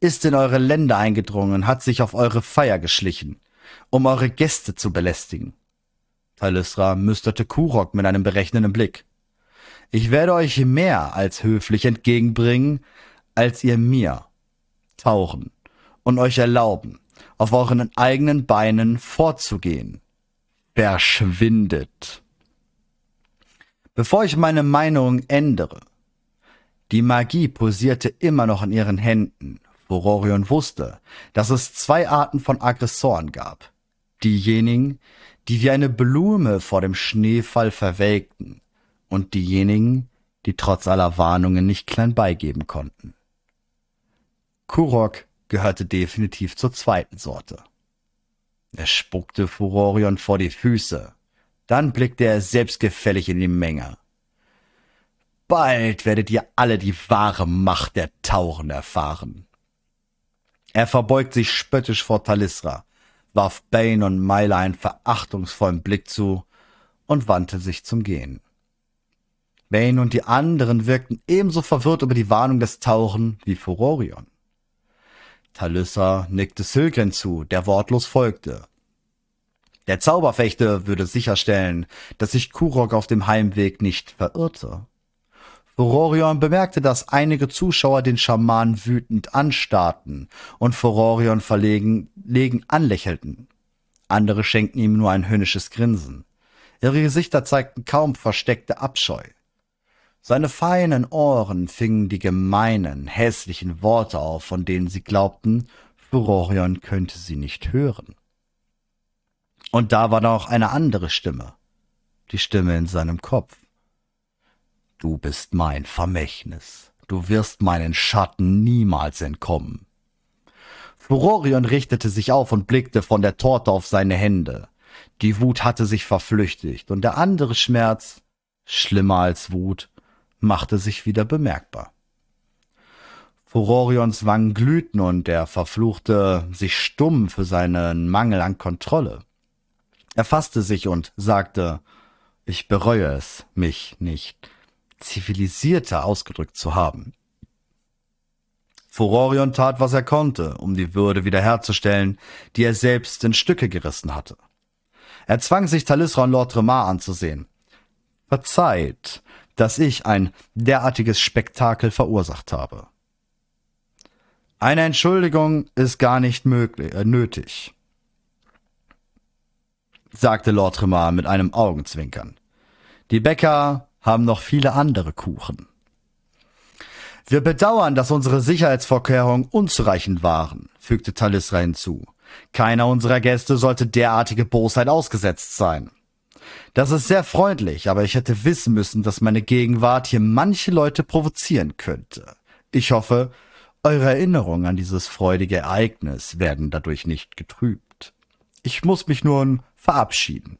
A: ist in eure Länder eingedrungen hat sich auf eure Feier geschlichen, um eure Gäste zu belästigen. Talysra musterte Kurok mit einem berechnenden Blick. Ich werde euch mehr als höflich entgegenbringen, als ihr mir tauchen und euch erlauben, auf euren eigenen Beinen vorzugehen. Verschwindet. Bevor ich meine Meinung ändere, die Magie posierte immer noch in ihren Händen, Bororion wusste, dass es zwei Arten von Aggressoren gab. Diejenigen, die wie eine Blume vor dem Schneefall verwelkten und diejenigen, die trotz aller Warnungen nicht klein beigeben konnten. Kurok gehörte definitiv zur zweiten Sorte. Er spuckte Furorion vor die Füße, dann blickte er selbstgefällig in die Menge. Bald werdet ihr alle die wahre Macht der Tauren erfahren. Er verbeugt sich spöttisch vor Talisra, warf Bane und Myla einen verachtungsvollen Blick zu und wandte sich zum Gehen. Bane und die anderen wirkten ebenso verwirrt über die Warnung des Tauchen wie Furorion. Talissa nickte Silgren zu, der wortlos folgte. Der Zauberfechter würde sicherstellen, dass sich Kurok auf dem Heimweg nicht verirrte. Vororion bemerkte, dass einige Zuschauer den Schaman wütend anstarrten und Vororion verlegen anlächelten. Andere schenkten ihm nur ein höhnisches Grinsen. Ihre Gesichter zeigten kaum versteckte Abscheu. Seine feinen Ohren fingen die gemeinen, hässlichen Worte auf, von denen sie glaubten, Furorion könnte sie nicht hören. Und da war noch eine andere Stimme, die Stimme in seinem Kopf. Du bist mein Vermächtnis. Du wirst meinen Schatten niemals entkommen. Furorion richtete sich auf und blickte von der Torte auf seine Hände. Die Wut hatte sich verflüchtigt und der andere Schmerz, schlimmer als Wut, machte sich wieder bemerkbar. Furorions Wangen glühten und er verfluchte sich stumm für seinen Mangel an Kontrolle. Er fasste sich und sagte, ich bereue es, mich nicht zivilisierter ausgedrückt zu haben. Furorion tat, was er konnte, um die Würde wiederherzustellen, die er selbst in Stücke gerissen hatte. Er zwang sich Talisron Lord Tremar anzusehen. Verzeiht, dass ich ein derartiges Spektakel verursacht habe. Eine Entschuldigung ist gar nicht möglich, äh, nötig, sagte Lord Tremar mit einem Augenzwinkern. Die Bäcker haben noch viele andere Kuchen. Wir bedauern, dass unsere Sicherheitsvorkehrungen unzureichend waren, fügte Talisra hinzu. Keiner unserer Gäste sollte derartige Bosheit ausgesetzt sein. Das ist sehr freundlich, aber ich hätte wissen müssen, dass meine Gegenwart hier manche Leute provozieren könnte. Ich hoffe, eure Erinnerungen an dieses freudige Ereignis werden dadurch nicht getrübt. Ich muss mich nun verabschieden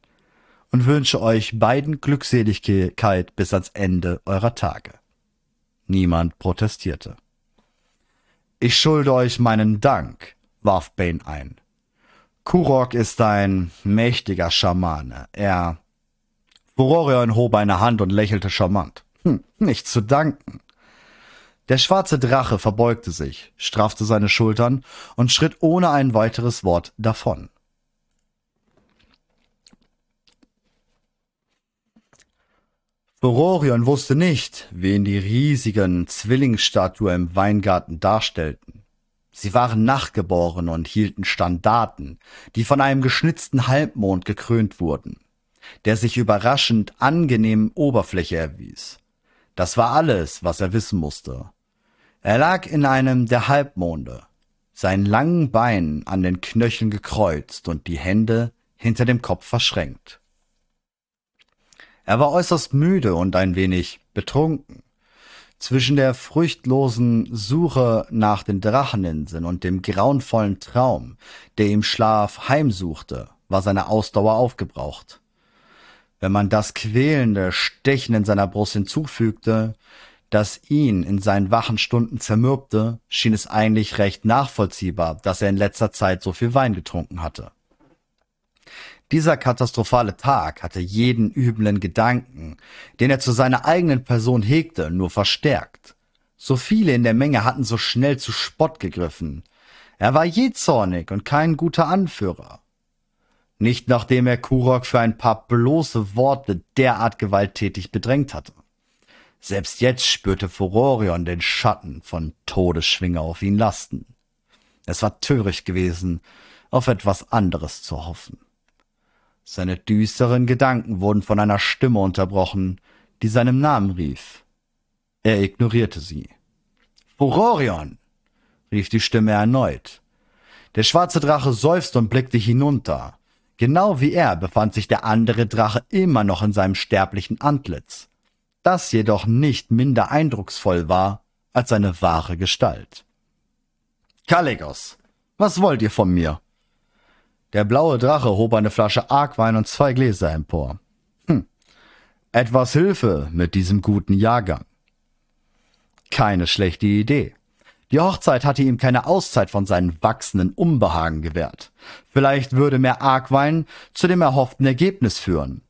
A: und wünsche euch beiden Glückseligkeit bis ans Ende eurer Tage. Niemand protestierte. Ich schulde euch meinen Dank, warf Bane ein. Kurok ist ein mächtiger Schamane. Er. Vororion hob eine Hand und lächelte charmant. Hm, nicht zu danken. Der schwarze Drache verbeugte sich, straffte seine Schultern und schritt ohne ein weiteres Wort davon. Bororion wusste nicht, wen die riesigen Zwillingsstatue im Weingarten darstellten. Sie waren nachgeboren und hielten Standarten, die von einem geschnitzten Halbmond gekrönt wurden, der sich überraschend angenehmen Oberfläche erwies. Das war alles, was er wissen musste. Er lag in einem der Halbmonde, seinen langen Bein an den Knöcheln gekreuzt und die Hände hinter dem Kopf verschränkt er war äußerst müde und ein wenig betrunken zwischen der furchtlosen Suche nach den Dracheninseln und dem grauenvollen Traum, der im Schlaf heimsuchte, war seine Ausdauer aufgebraucht. Wenn man das quälende Stechen in seiner Brust hinzufügte, das ihn in seinen wachen Stunden zermürbte, schien es eigentlich recht nachvollziehbar, dass er in letzter Zeit so viel Wein getrunken hatte. Dieser katastrophale Tag hatte jeden üblen Gedanken, den er zu seiner eigenen Person hegte, nur verstärkt. So viele in der Menge hatten so schnell zu Spott gegriffen. Er war je zornig und kein guter Anführer. Nicht nachdem er Kurok für ein paar bloße Worte derart gewalttätig bedrängt hatte. Selbst jetzt spürte Furorion den Schatten von Todesschwinger auf ihn lasten. Es war töricht gewesen, auf etwas anderes zu hoffen. Seine düsteren Gedanken wurden von einer Stimme unterbrochen, die seinem Namen rief. Er ignorierte sie. Furorion! rief die Stimme erneut. Der schwarze Drache seufzte und blickte hinunter. Genau wie er befand sich der andere Drache immer noch in seinem sterblichen Antlitz, das jedoch nicht minder eindrucksvoll war als seine wahre Gestalt. Kaligos, was wollt ihr von mir? Der blaue Drache hob eine Flasche Argwein und zwei Gläser empor. Hm. Etwas Hilfe mit diesem guten Jahrgang. Keine schlechte Idee. Die Hochzeit hatte ihm keine Auszeit von seinen wachsenden Unbehagen gewährt. Vielleicht würde mehr Argwein zu dem erhofften Ergebnis führen.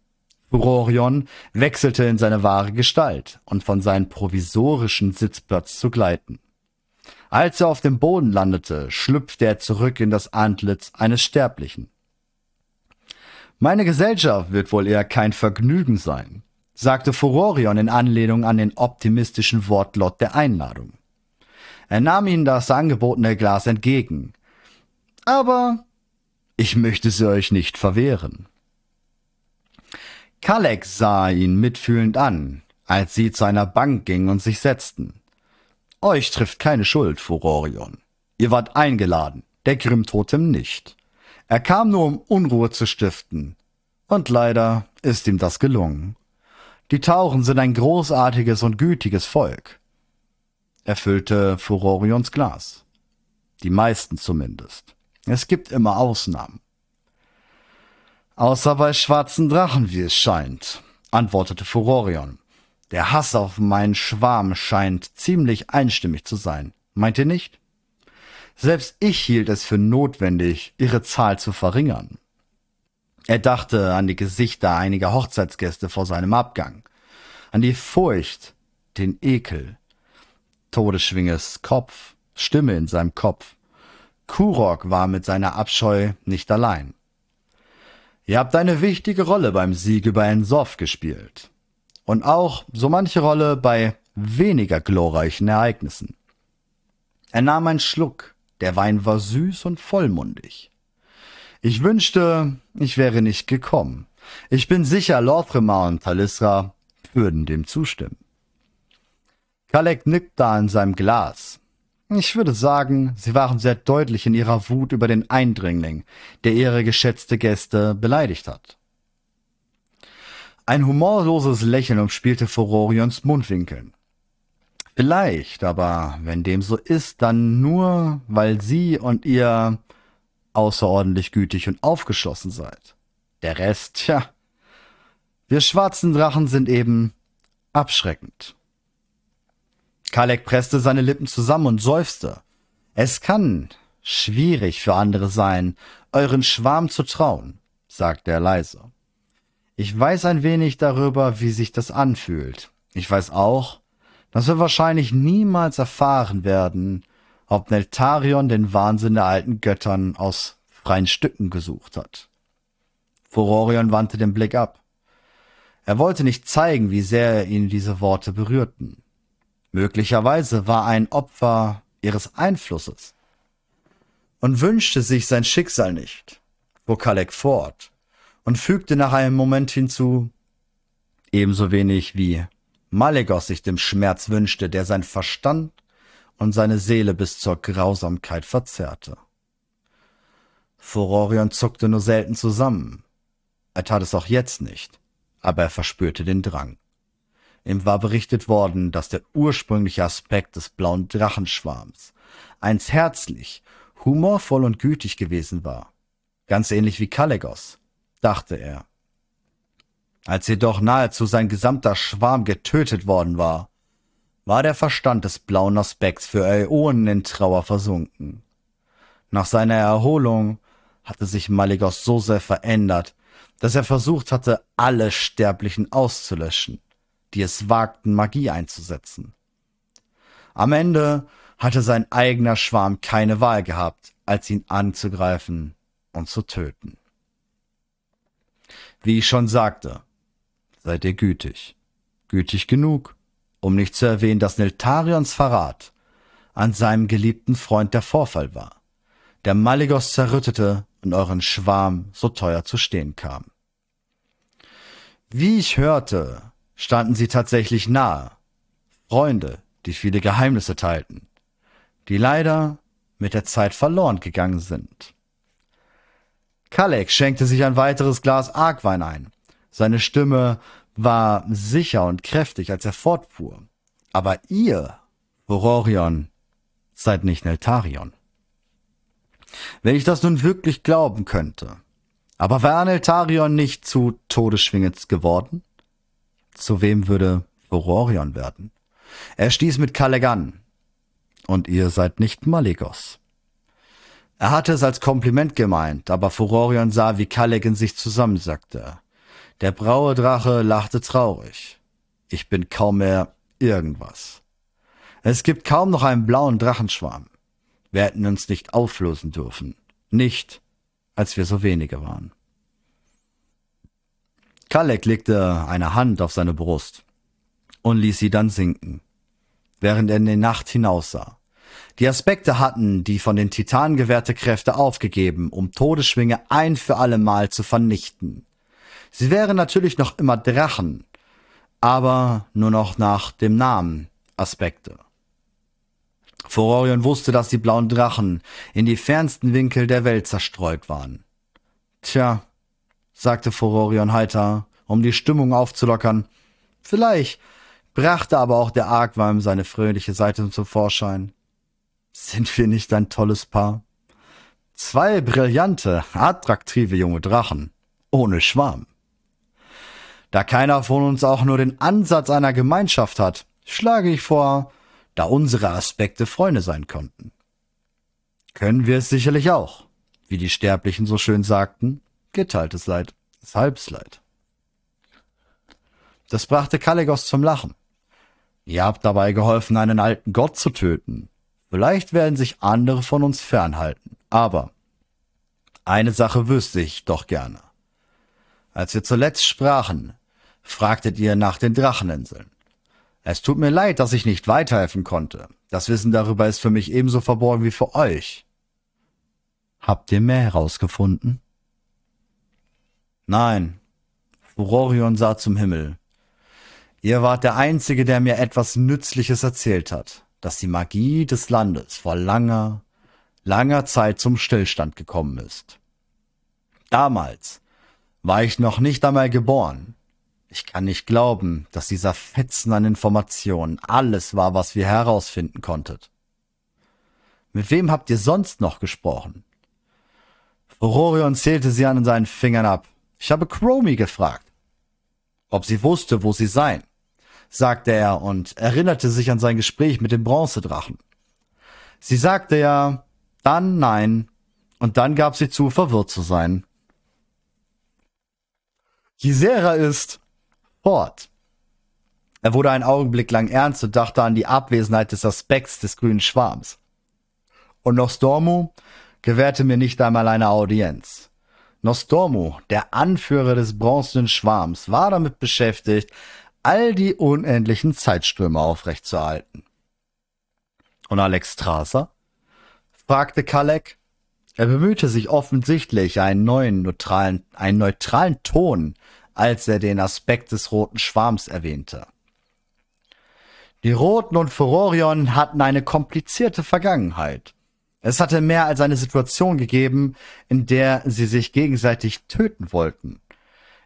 A: Furorion wechselte in seine wahre Gestalt und von seinem provisorischen Sitzplatz zu gleiten. Als er auf dem Boden landete, schlüpfte er zurück in das Antlitz eines Sterblichen. Meine Gesellschaft wird wohl eher kein Vergnügen sein, sagte Furorion in Anlehnung an den optimistischen Wortlaut der Einladung. Er nahm ihnen das angebotene Glas entgegen. Aber ich möchte sie euch nicht verwehren. Kalex sah ihn mitfühlend an, als sie zu einer Bank gingen und sich setzten. Euch trifft keine Schuld, Furorion. Ihr wart eingeladen, der Grimmtotem nicht. Er kam nur, um Unruhe zu stiften. Und leider ist ihm das gelungen. Die Tauren sind ein großartiges und gütiges Volk. Er füllte Furorions Glas. Die meisten zumindest. Es gibt immer Ausnahmen. Außer bei schwarzen Drachen, wie es scheint, antwortete Furorion. Der Hass auf meinen Schwarm scheint ziemlich einstimmig zu sein, meint ihr nicht? Selbst ich hielt es für notwendig, ihre Zahl zu verringern. Er dachte an die Gesichter einiger Hochzeitsgäste vor seinem Abgang, an die Furcht, den Ekel, Todesschwinges Kopf, Stimme in seinem Kopf. Kurok war mit seiner Abscheu nicht allein. Ihr habt eine wichtige Rolle beim Sieg über Ensof gespielt und auch so manche Rolle bei weniger glorreichen Ereignissen. Er nahm einen Schluck, der Wein war süß und vollmundig. Ich wünschte, ich wäre nicht gekommen. Ich bin sicher, Lorthremar und Talisra würden dem zustimmen. Kalek da in seinem Glas. Ich würde sagen, sie waren sehr deutlich in ihrer Wut über den Eindringling, der ihre geschätzte Gäste beleidigt hat. Ein humorloses Lächeln umspielte Furorions Mundwinkeln. Vielleicht, aber wenn dem so ist, dann nur, weil Sie und ihr außerordentlich gütig und aufgeschlossen seid. Der Rest, tja. Wir schwarzen Drachen sind eben abschreckend. Kalek presste seine Lippen zusammen und seufzte. Es kann schwierig für andere sein, euren Schwarm zu trauen, sagte er leise. Ich weiß ein wenig darüber, wie sich das anfühlt. Ich weiß auch, dass wir wahrscheinlich niemals erfahren werden, ob Neltarion den Wahnsinn der alten Göttern aus freien Stücken gesucht hat. Furorion wandte den Blick ab. Er wollte nicht zeigen, wie sehr ihn diese Worte berührten. Möglicherweise war ein Opfer ihres Einflusses und wünschte sich sein Schicksal nicht, fuhr Kalek fort und fügte nach einem Moment hinzu, ebenso wenig wie Mallegos sich dem Schmerz wünschte, der sein Verstand und seine Seele bis zur Grausamkeit verzerrte. Furorion zuckte nur selten zusammen. Er tat es auch jetzt nicht, aber er verspürte den Drang. Ihm war berichtet worden, dass der ursprüngliche Aspekt des blauen Drachenschwarms einst herzlich, humorvoll und gütig gewesen war, ganz ähnlich wie Kallegos, dachte er, als jedoch nahezu sein gesamter Schwarm getötet worden war, war der Verstand des blauen Aspekts für Äonen in Trauer versunken. Nach seiner Erholung hatte sich Maligos so sehr verändert, dass er versucht hatte, alle Sterblichen auszulöschen, die es wagten, Magie einzusetzen. Am Ende hatte sein eigener Schwarm keine Wahl gehabt, als ihn anzugreifen und zu töten. Wie ich schon sagte, seid ihr gütig. Gütig genug, um nicht zu erwähnen, dass Neltarions Verrat an seinem geliebten Freund der Vorfall war, der Maligos zerrüttete und euren Schwarm so teuer zu stehen kam. Wie ich hörte, standen sie tatsächlich nahe, Freunde, die viele Geheimnisse teilten, die leider mit der Zeit verloren gegangen sind. Kallek schenkte sich ein weiteres Glas Argwein ein. Seine Stimme war sicher und kräftig, als er fortfuhr. Aber ihr, Vororion, seid nicht Neltarion. Wenn ich das nun wirklich glauben könnte. Aber war Neltarion nicht zu Todesschwingetz geworden? Zu wem würde Vororion werden? Er stieß mit Kalleg an. Und ihr seid nicht Maligos. Er hatte es als Kompliment gemeint, aber Furorion sah, wie Kalek in sich zusammensackte. Der braue Drache lachte traurig. Ich bin kaum mehr irgendwas. Es gibt kaum noch einen blauen Drachenschwarm. Wir hätten uns nicht auflösen dürfen. Nicht, als wir so wenige waren. Kalek legte eine Hand auf seine Brust und ließ sie dann sinken, während er in die Nacht hinaussah. Die Aspekte hatten die von den Titanen gewährte Kräfte aufgegeben, um Todesschwinge ein für allemal zu vernichten. Sie wären natürlich noch immer Drachen, aber nur noch nach dem Namen Aspekte. Fororion wusste, dass die blauen Drachen in die fernsten Winkel der Welt zerstreut waren. Tja, sagte Fororion heiter, um die Stimmung aufzulockern. Vielleicht brachte aber auch der Argweim seine fröhliche Seite zum Vorschein. Sind wir nicht ein tolles Paar? Zwei brillante, attraktive junge Drachen, ohne Schwarm. Da keiner von uns auch nur den Ansatz einer Gemeinschaft hat, schlage ich vor, da unsere Aspekte Freunde sein konnten. Können wir es sicherlich auch, wie die Sterblichen so schön sagten, geteiltes Leid ist halbes Leid. Das brachte Kaligos zum Lachen. Ihr habt dabei geholfen, einen alten Gott zu töten. Vielleicht werden sich andere von uns fernhalten, aber eine Sache wüsste ich doch gerne. Als wir zuletzt sprachen, fragtet ihr nach den Dracheninseln. Es tut mir leid, dass ich nicht weiterhelfen konnte. Das Wissen darüber ist für mich ebenso verborgen wie für euch. Habt ihr mehr herausgefunden? Nein. Furorion sah zum Himmel. Ihr wart der Einzige, der mir etwas Nützliches erzählt hat dass die Magie des Landes vor langer, langer Zeit zum Stillstand gekommen ist. Damals war ich noch nicht einmal geboren. Ich kann nicht glauben, dass dieser Fetzen an Informationen alles war, was wir herausfinden konntet. Mit wem habt ihr sonst noch gesprochen? Florian zählte sie an seinen Fingern ab. Ich habe Chromie gefragt, ob sie wusste, wo sie seien sagte er und erinnerte sich an sein Gespräch mit dem Bronzedrachen. Sie sagte ja, dann nein, und dann gab sie zu, verwirrt zu sein. Gisera ist fort. Er wurde einen Augenblick lang ernst und dachte an die Abwesenheit des Aspekts des grünen Schwarms. Und Nostormu gewährte mir nicht einmal eine Audienz. Nostormu, der Anführer des bronzenen Schwarms, war damit beschäftigt, all die unendlichen Zeitströme aufrechtzuerhalten. Und Alex Strasser? fragte Kalek. Er bemühte sich offensichtlich einen neuen neutralen, einen neutralen Ton, als er den Aspekt des roten Schwarms erwähnte. Die Roten und Furorion hatten eine komplizierte Vergangenheit. Es hatte mehr als eine Situation gegeben, in der sie sich gegenseitig töten wollten.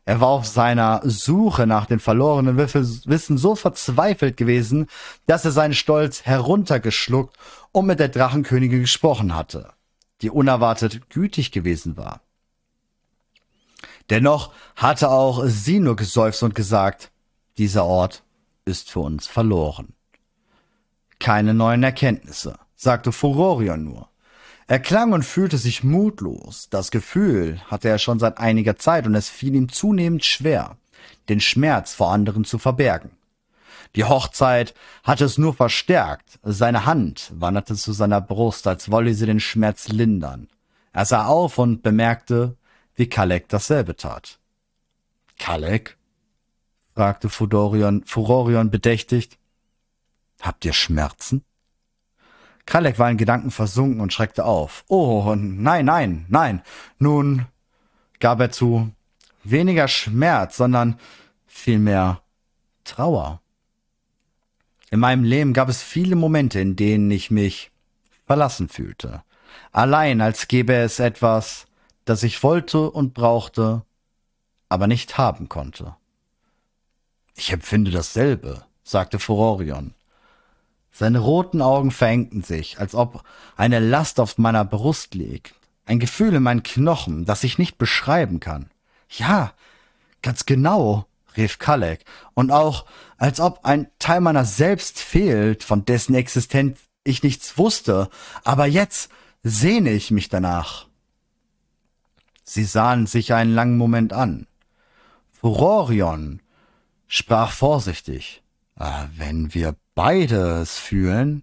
A: Er war auf seiner Suche nach den verlorenen Wissen so verzweifelt gewesen, dass er seinen Stolz heruntergeschluckt und mit der Drachenkönigin gesprochen hatte, die unerwartet gütig gewesen war. Dennoch hatte auch sie nur geseufzt und gesagt, dieser Ort ist für uns verloren. Keine neuen Erkenntnisse, sagte Furorion nur. Er klang und fühlte sich mutlos. Das Gefühl hatte er schon seit einiger Zeit und es fiel ihm zunehmend schwer, den Schmerz vor anderen zu verbergen. Die Hochzeit hatte es nur verstärkt. Seine Hand wanderte zu seiner Brust, als wolle sie den Schmerz lindern. Er sah auf und bemerkte, wie Kalek dasselbe tat. Kalek? fragte Furorion bedächtigt. Habt ihr Schmerzen? Kralek war in Gedanken versunken und schreckte auf. Oh, nein, nein, nein. Nun gab er zu weniger Schmerz, sondern vielmehr Trauer. In meinem Leben gab es viele Momente, in denen ich mich verlassen fühlte. Allein, als gäbe es etwas, das ich wollte und brauchte, aber nicht haben konnte. Ich empfinde dasselbe, sagte Furorion. Seine roten Augen verengten sich, als ob eine Last auf meiner Brust liegt. Ein Gefühl in meinen Knochen, das ich nicht beschreiben kann. Ja, ganz genau, rief Kalek. Und auch, als ob ein Teil meiner selbst fehlt, von dessen Existenz ich nichts wusste. Aber jetzt sehne ich mich danach. Sie sahen sich einen langen Moment an. Furorion sprach vorsichtig. Ah, wenn wir beides fühlen,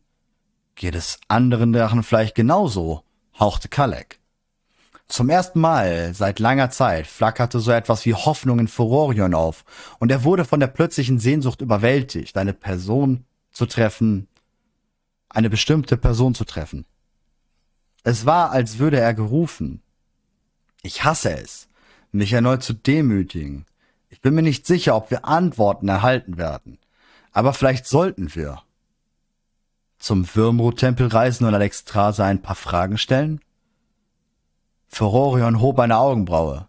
A: geht es anderen Drachen vielleicht genauso, hauchte Kalek. Zum ersten Mal seit langer Zeit flackerte so etwas wie Hoffnung in Furorion auf, und er wurde von der plötzlichen Sehnsucht überwältigt, eine Person zu treffen, eine bestimmte Person zu treffen. Es war, als würde er gerufen. Ich hasse es, mich erneut zu demütigen. Ich bin mir nicht sicher, ob wir Antworten erhalten werden. Aber vielleicht sollten wir zum Würmrot-Tempel reisen und Alex Trase ein paar Fragen stellen? Ferorion hob eine Augenbraue.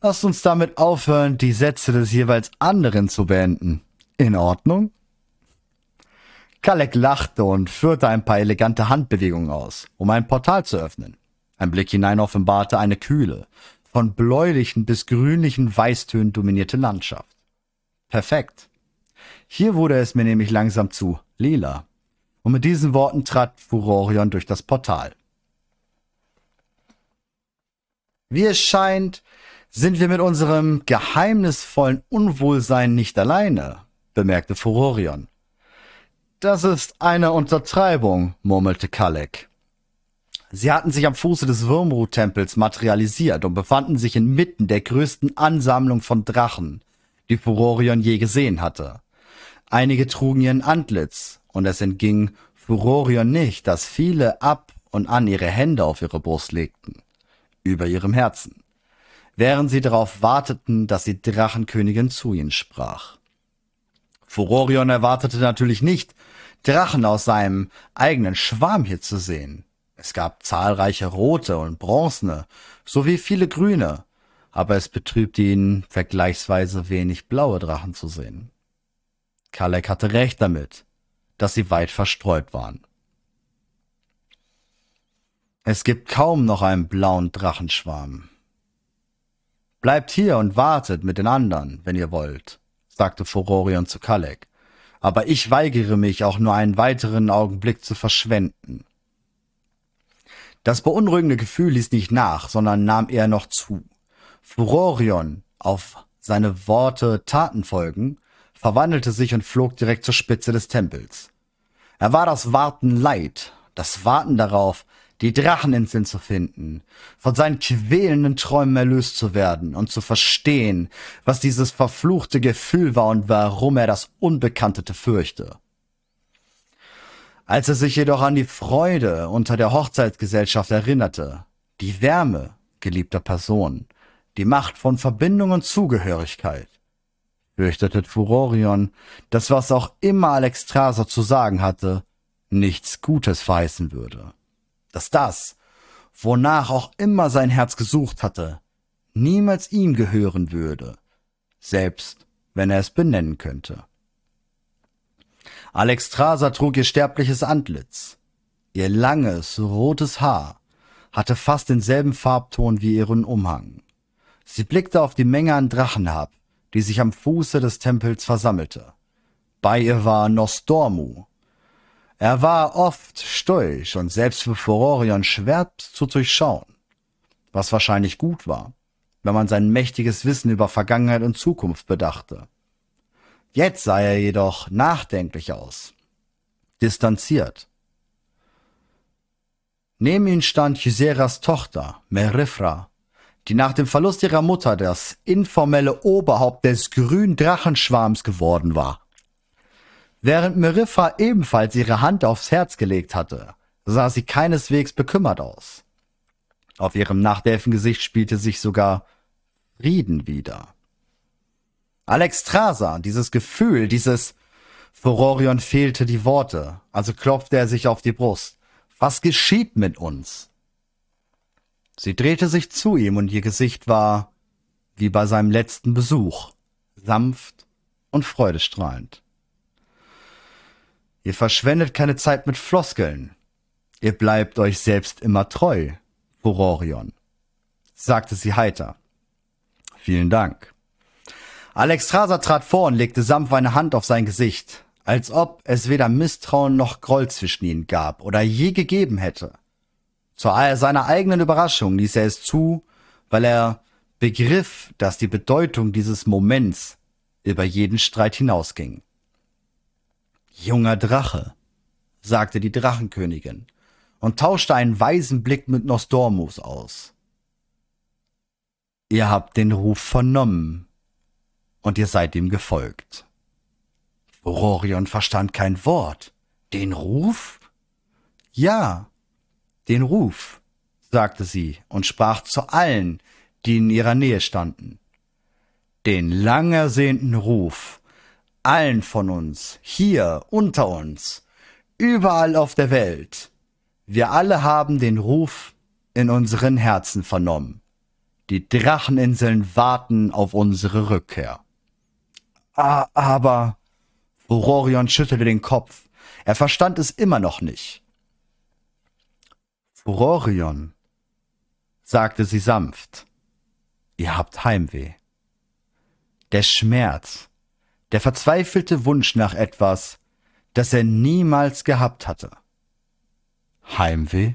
A: Lasst uns damit aufhören, die Sätze des jeweils anderen zu beenden. In Ordnung? Kalek lachte und führte ein paar elegante Handbewegungen aus, um ein Portal zu öffnen. Ein Blick hinein offenbarte eine kühle, von bläulichen bis grünlichen Weißtönen dominierte Landschaft. Perfekt. Hier wurde es mir nämlich langsam zu lila. Und mit diesen Worten trat Furorion durch das Portal. Wie es scheint, sind wir mit unserem geheimnisvollen Unwohlsein nicht alleine, bemerkte Furorion. Das ist eine Untertreibung, murmelte Kalek. Sie hatten sich am Fuße des Wurmruh-Tempels materialisiert und befanden sich inmitten der größten Ansammlung von Drachen, die Furorion je gesehen hatte einige trugen ihren antlitz und es entging furorion nicht dass viele ab und an ihre hände auf ihre brust legten über ihrem herzen während sie darauf warteten dass die drachenkönigin zu ihnen sprach furorion erwartete natürlich nicht drachen aus seinem eigenen schwarm hier zu sehen es gab zahlreiche rote und bronzene sowie viele grüne aber es betrübte ihn vergleichsweise wenig blaue drachen zu sehen Kalek hatte recht damit, dass sie weit verstreut waren. Es gibt kaum noch einen blauen Drachenschwarm. Bleibt hier und wartet mit den anderen, wenn ihr wollt, sagte Furorion zu Kalek. Aber ich weigere mich, auch nur einen weiteren Augenblick zu verschwenden. Das beunruhigende Gefühl ließ nicht nach, sondern nahm eher noch zu. Furorion, auf seine Worte Taten folgen, verwandelte sich und flog direkt zur Spitze des Tempels. Er war das Warten leid, das Warten darauf, die Dracheninseln zu finden, von seinen quälenden Träumen erlöst zu werden und zu verstehen, was dieses verfluchte Gefühl war und warum er das Unbekannte fürchte. Als er sich jedoch an die Freude unter der Hochzeitsgesellschaft erinnerte, die Wärme geliebter Personen, die Macht von Verbindung und Zugehörigkeit, fürchtete Furorion, dass was auch immer Alexstrasza zu sagen hatte, nichts Gutes verheißen würde. Dass das, wonach auch immer sein Herz gesucht hatte, niemals ihm gehören würde, selbst wenn er es benennen könnte. Alexstrasza trug ihr sterbliches Antlitz. Ihr langes, rotes Haar hatte fast denselben Farbton wie ihren Umhang. Sie blickte auf die Menge an Drachen ab, die sich am Fuße des Tempels versammelte. Bei ihr war Nostormu. Er war oft stolz und selbst für Furorion schwer zu durchschauen, was wahrscheinlich gut war, wenn man sein mächtiges Wissen über Vergangenheit und Zukunft bedachte. Jetzt sah er jedoch nachdenklich aus, distanziert. Neben ihm stand Chiseras Tochter, Merifra, die nach dem Verlust ihrer Mutter das informelle Oberhaupt des grünen Drachenschwarms geworden war. Während Meriffa ebenfalls ihre Hand aufs Herz gelegt hatte, sah sie keineswegs bekümmert aus. Auf ihrem Nachtelfengesicht spielte sich sogar Frieden wieder. Alex Trasa, dieses Gefühl, dieses Furorion fehlte die Worte, also klopfte er sich auf die Brust. Was geschieht mit uns? Sie drehte sich zu ihm und ihr Gesicht war, wie bei seinem letzten Besuch, sanft und freudestrahlend. Ihr verschwendet keine Zeit mit Floskeln. Ihr bleibt euch selbst immer treu, Furorion, sagte sie heiter. Vielen Dank. Alex Traser trat vor und legte sanft eine Hand auf sein Gesicht, als ob es weder Misstrauen noch Groll zwischen ihnen gab oder je gegeben hätte. Zu seiner eigenen Überraschung ließ er es zu, weil er begriff, dass die Bedeutung dieses Moments über jeden Streit hinausging. Junger Drache, sagte die Drachenkönigin und tauschte einen weisen Blick mit Nostormus aus. Ihr habt den Ruf vernommen und ihr seid ihm gefolgt. Rorion verstand kein Wort. Den Ruf? Ja, den Ruf, sagte sie und sprach zu allen, die in ihrer Nähe standen. Den lang ersehnten Ruf, allen von uns, hier, unter uns, überall auf der Welt. Wir alle haben den Ruf in unseren Herzen vernommen. Die Dracheninseln warten auf unsere Rückkehr. aber. Rorion schüttelte den Kopf. Er verstand es immer noch nicht. Furorion, sagte sie sanft, ihr habt Heimweh. Der Schmerz, der verzweifelte Wunsch nach etwas, das er niemals gehabt hatte. Heimweh?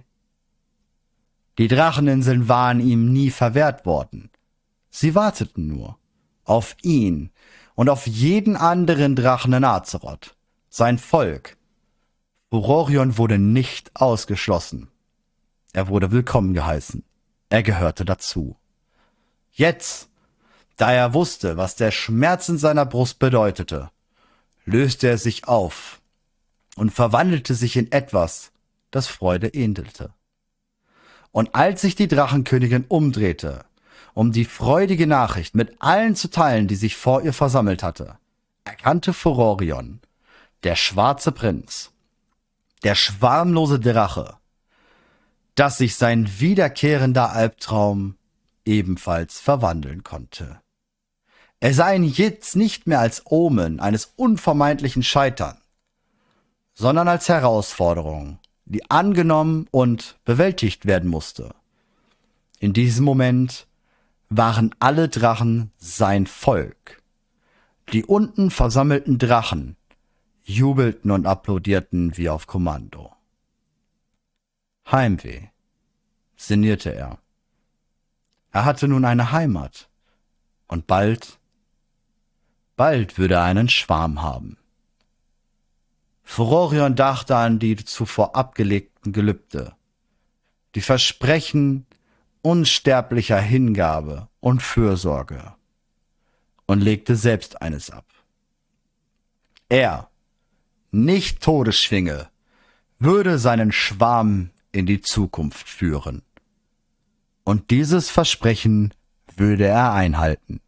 A: Die Dracheninseln waren ihm nie verwehrt worden. Sie warteten nur auf ihn und auf jeden anderen Drachen in Azeroth, sein Volk. Urorion wurde nicht ausgeschlossen. Er wurde willkommen geheißen. Er gehörte dazu. Jetzt, da er wusste, was der Schmerz in seiner Brust bedeutete, löste er sich auf und verwandelte sich in etwas, das Freude ähnelte. Und als sich die Drachenkönigin umdrehte, um die freudige Nachricht mit allen zu teilen, die sich vor ihr versammelt hatte, erkannte Furorion, der schwarze Prinz, der schwarmlose Drache, dass sich sein wiederkehrender Albtraum ebenfalls verwandeln konnte. Er sah ihn jetzt nicht mehr als Omen eines unvermeidlichen Scheitern, sondern als Herausforderung, die angenommen und bewältigt werden musste. In diesem Moment waren alle Drachen sein Volk. Die unten versammelten Drachen jubelten und applaudierten wie auf Kommando. Heimweh, sinnierte er. Er hatte nun eine Heimat, und bald, bald würde er einen Schwarm haben. Furorion dachte an die zuvor abgelegten Gelübde, die Versprechen unsterblicher Hingabe und Fürsorge und legte selbst eines ab. Er, nicht Todesschwinge, würde seinen Schwarm in die Zukunft führen. Und dieses Versprechen würde er einhalten.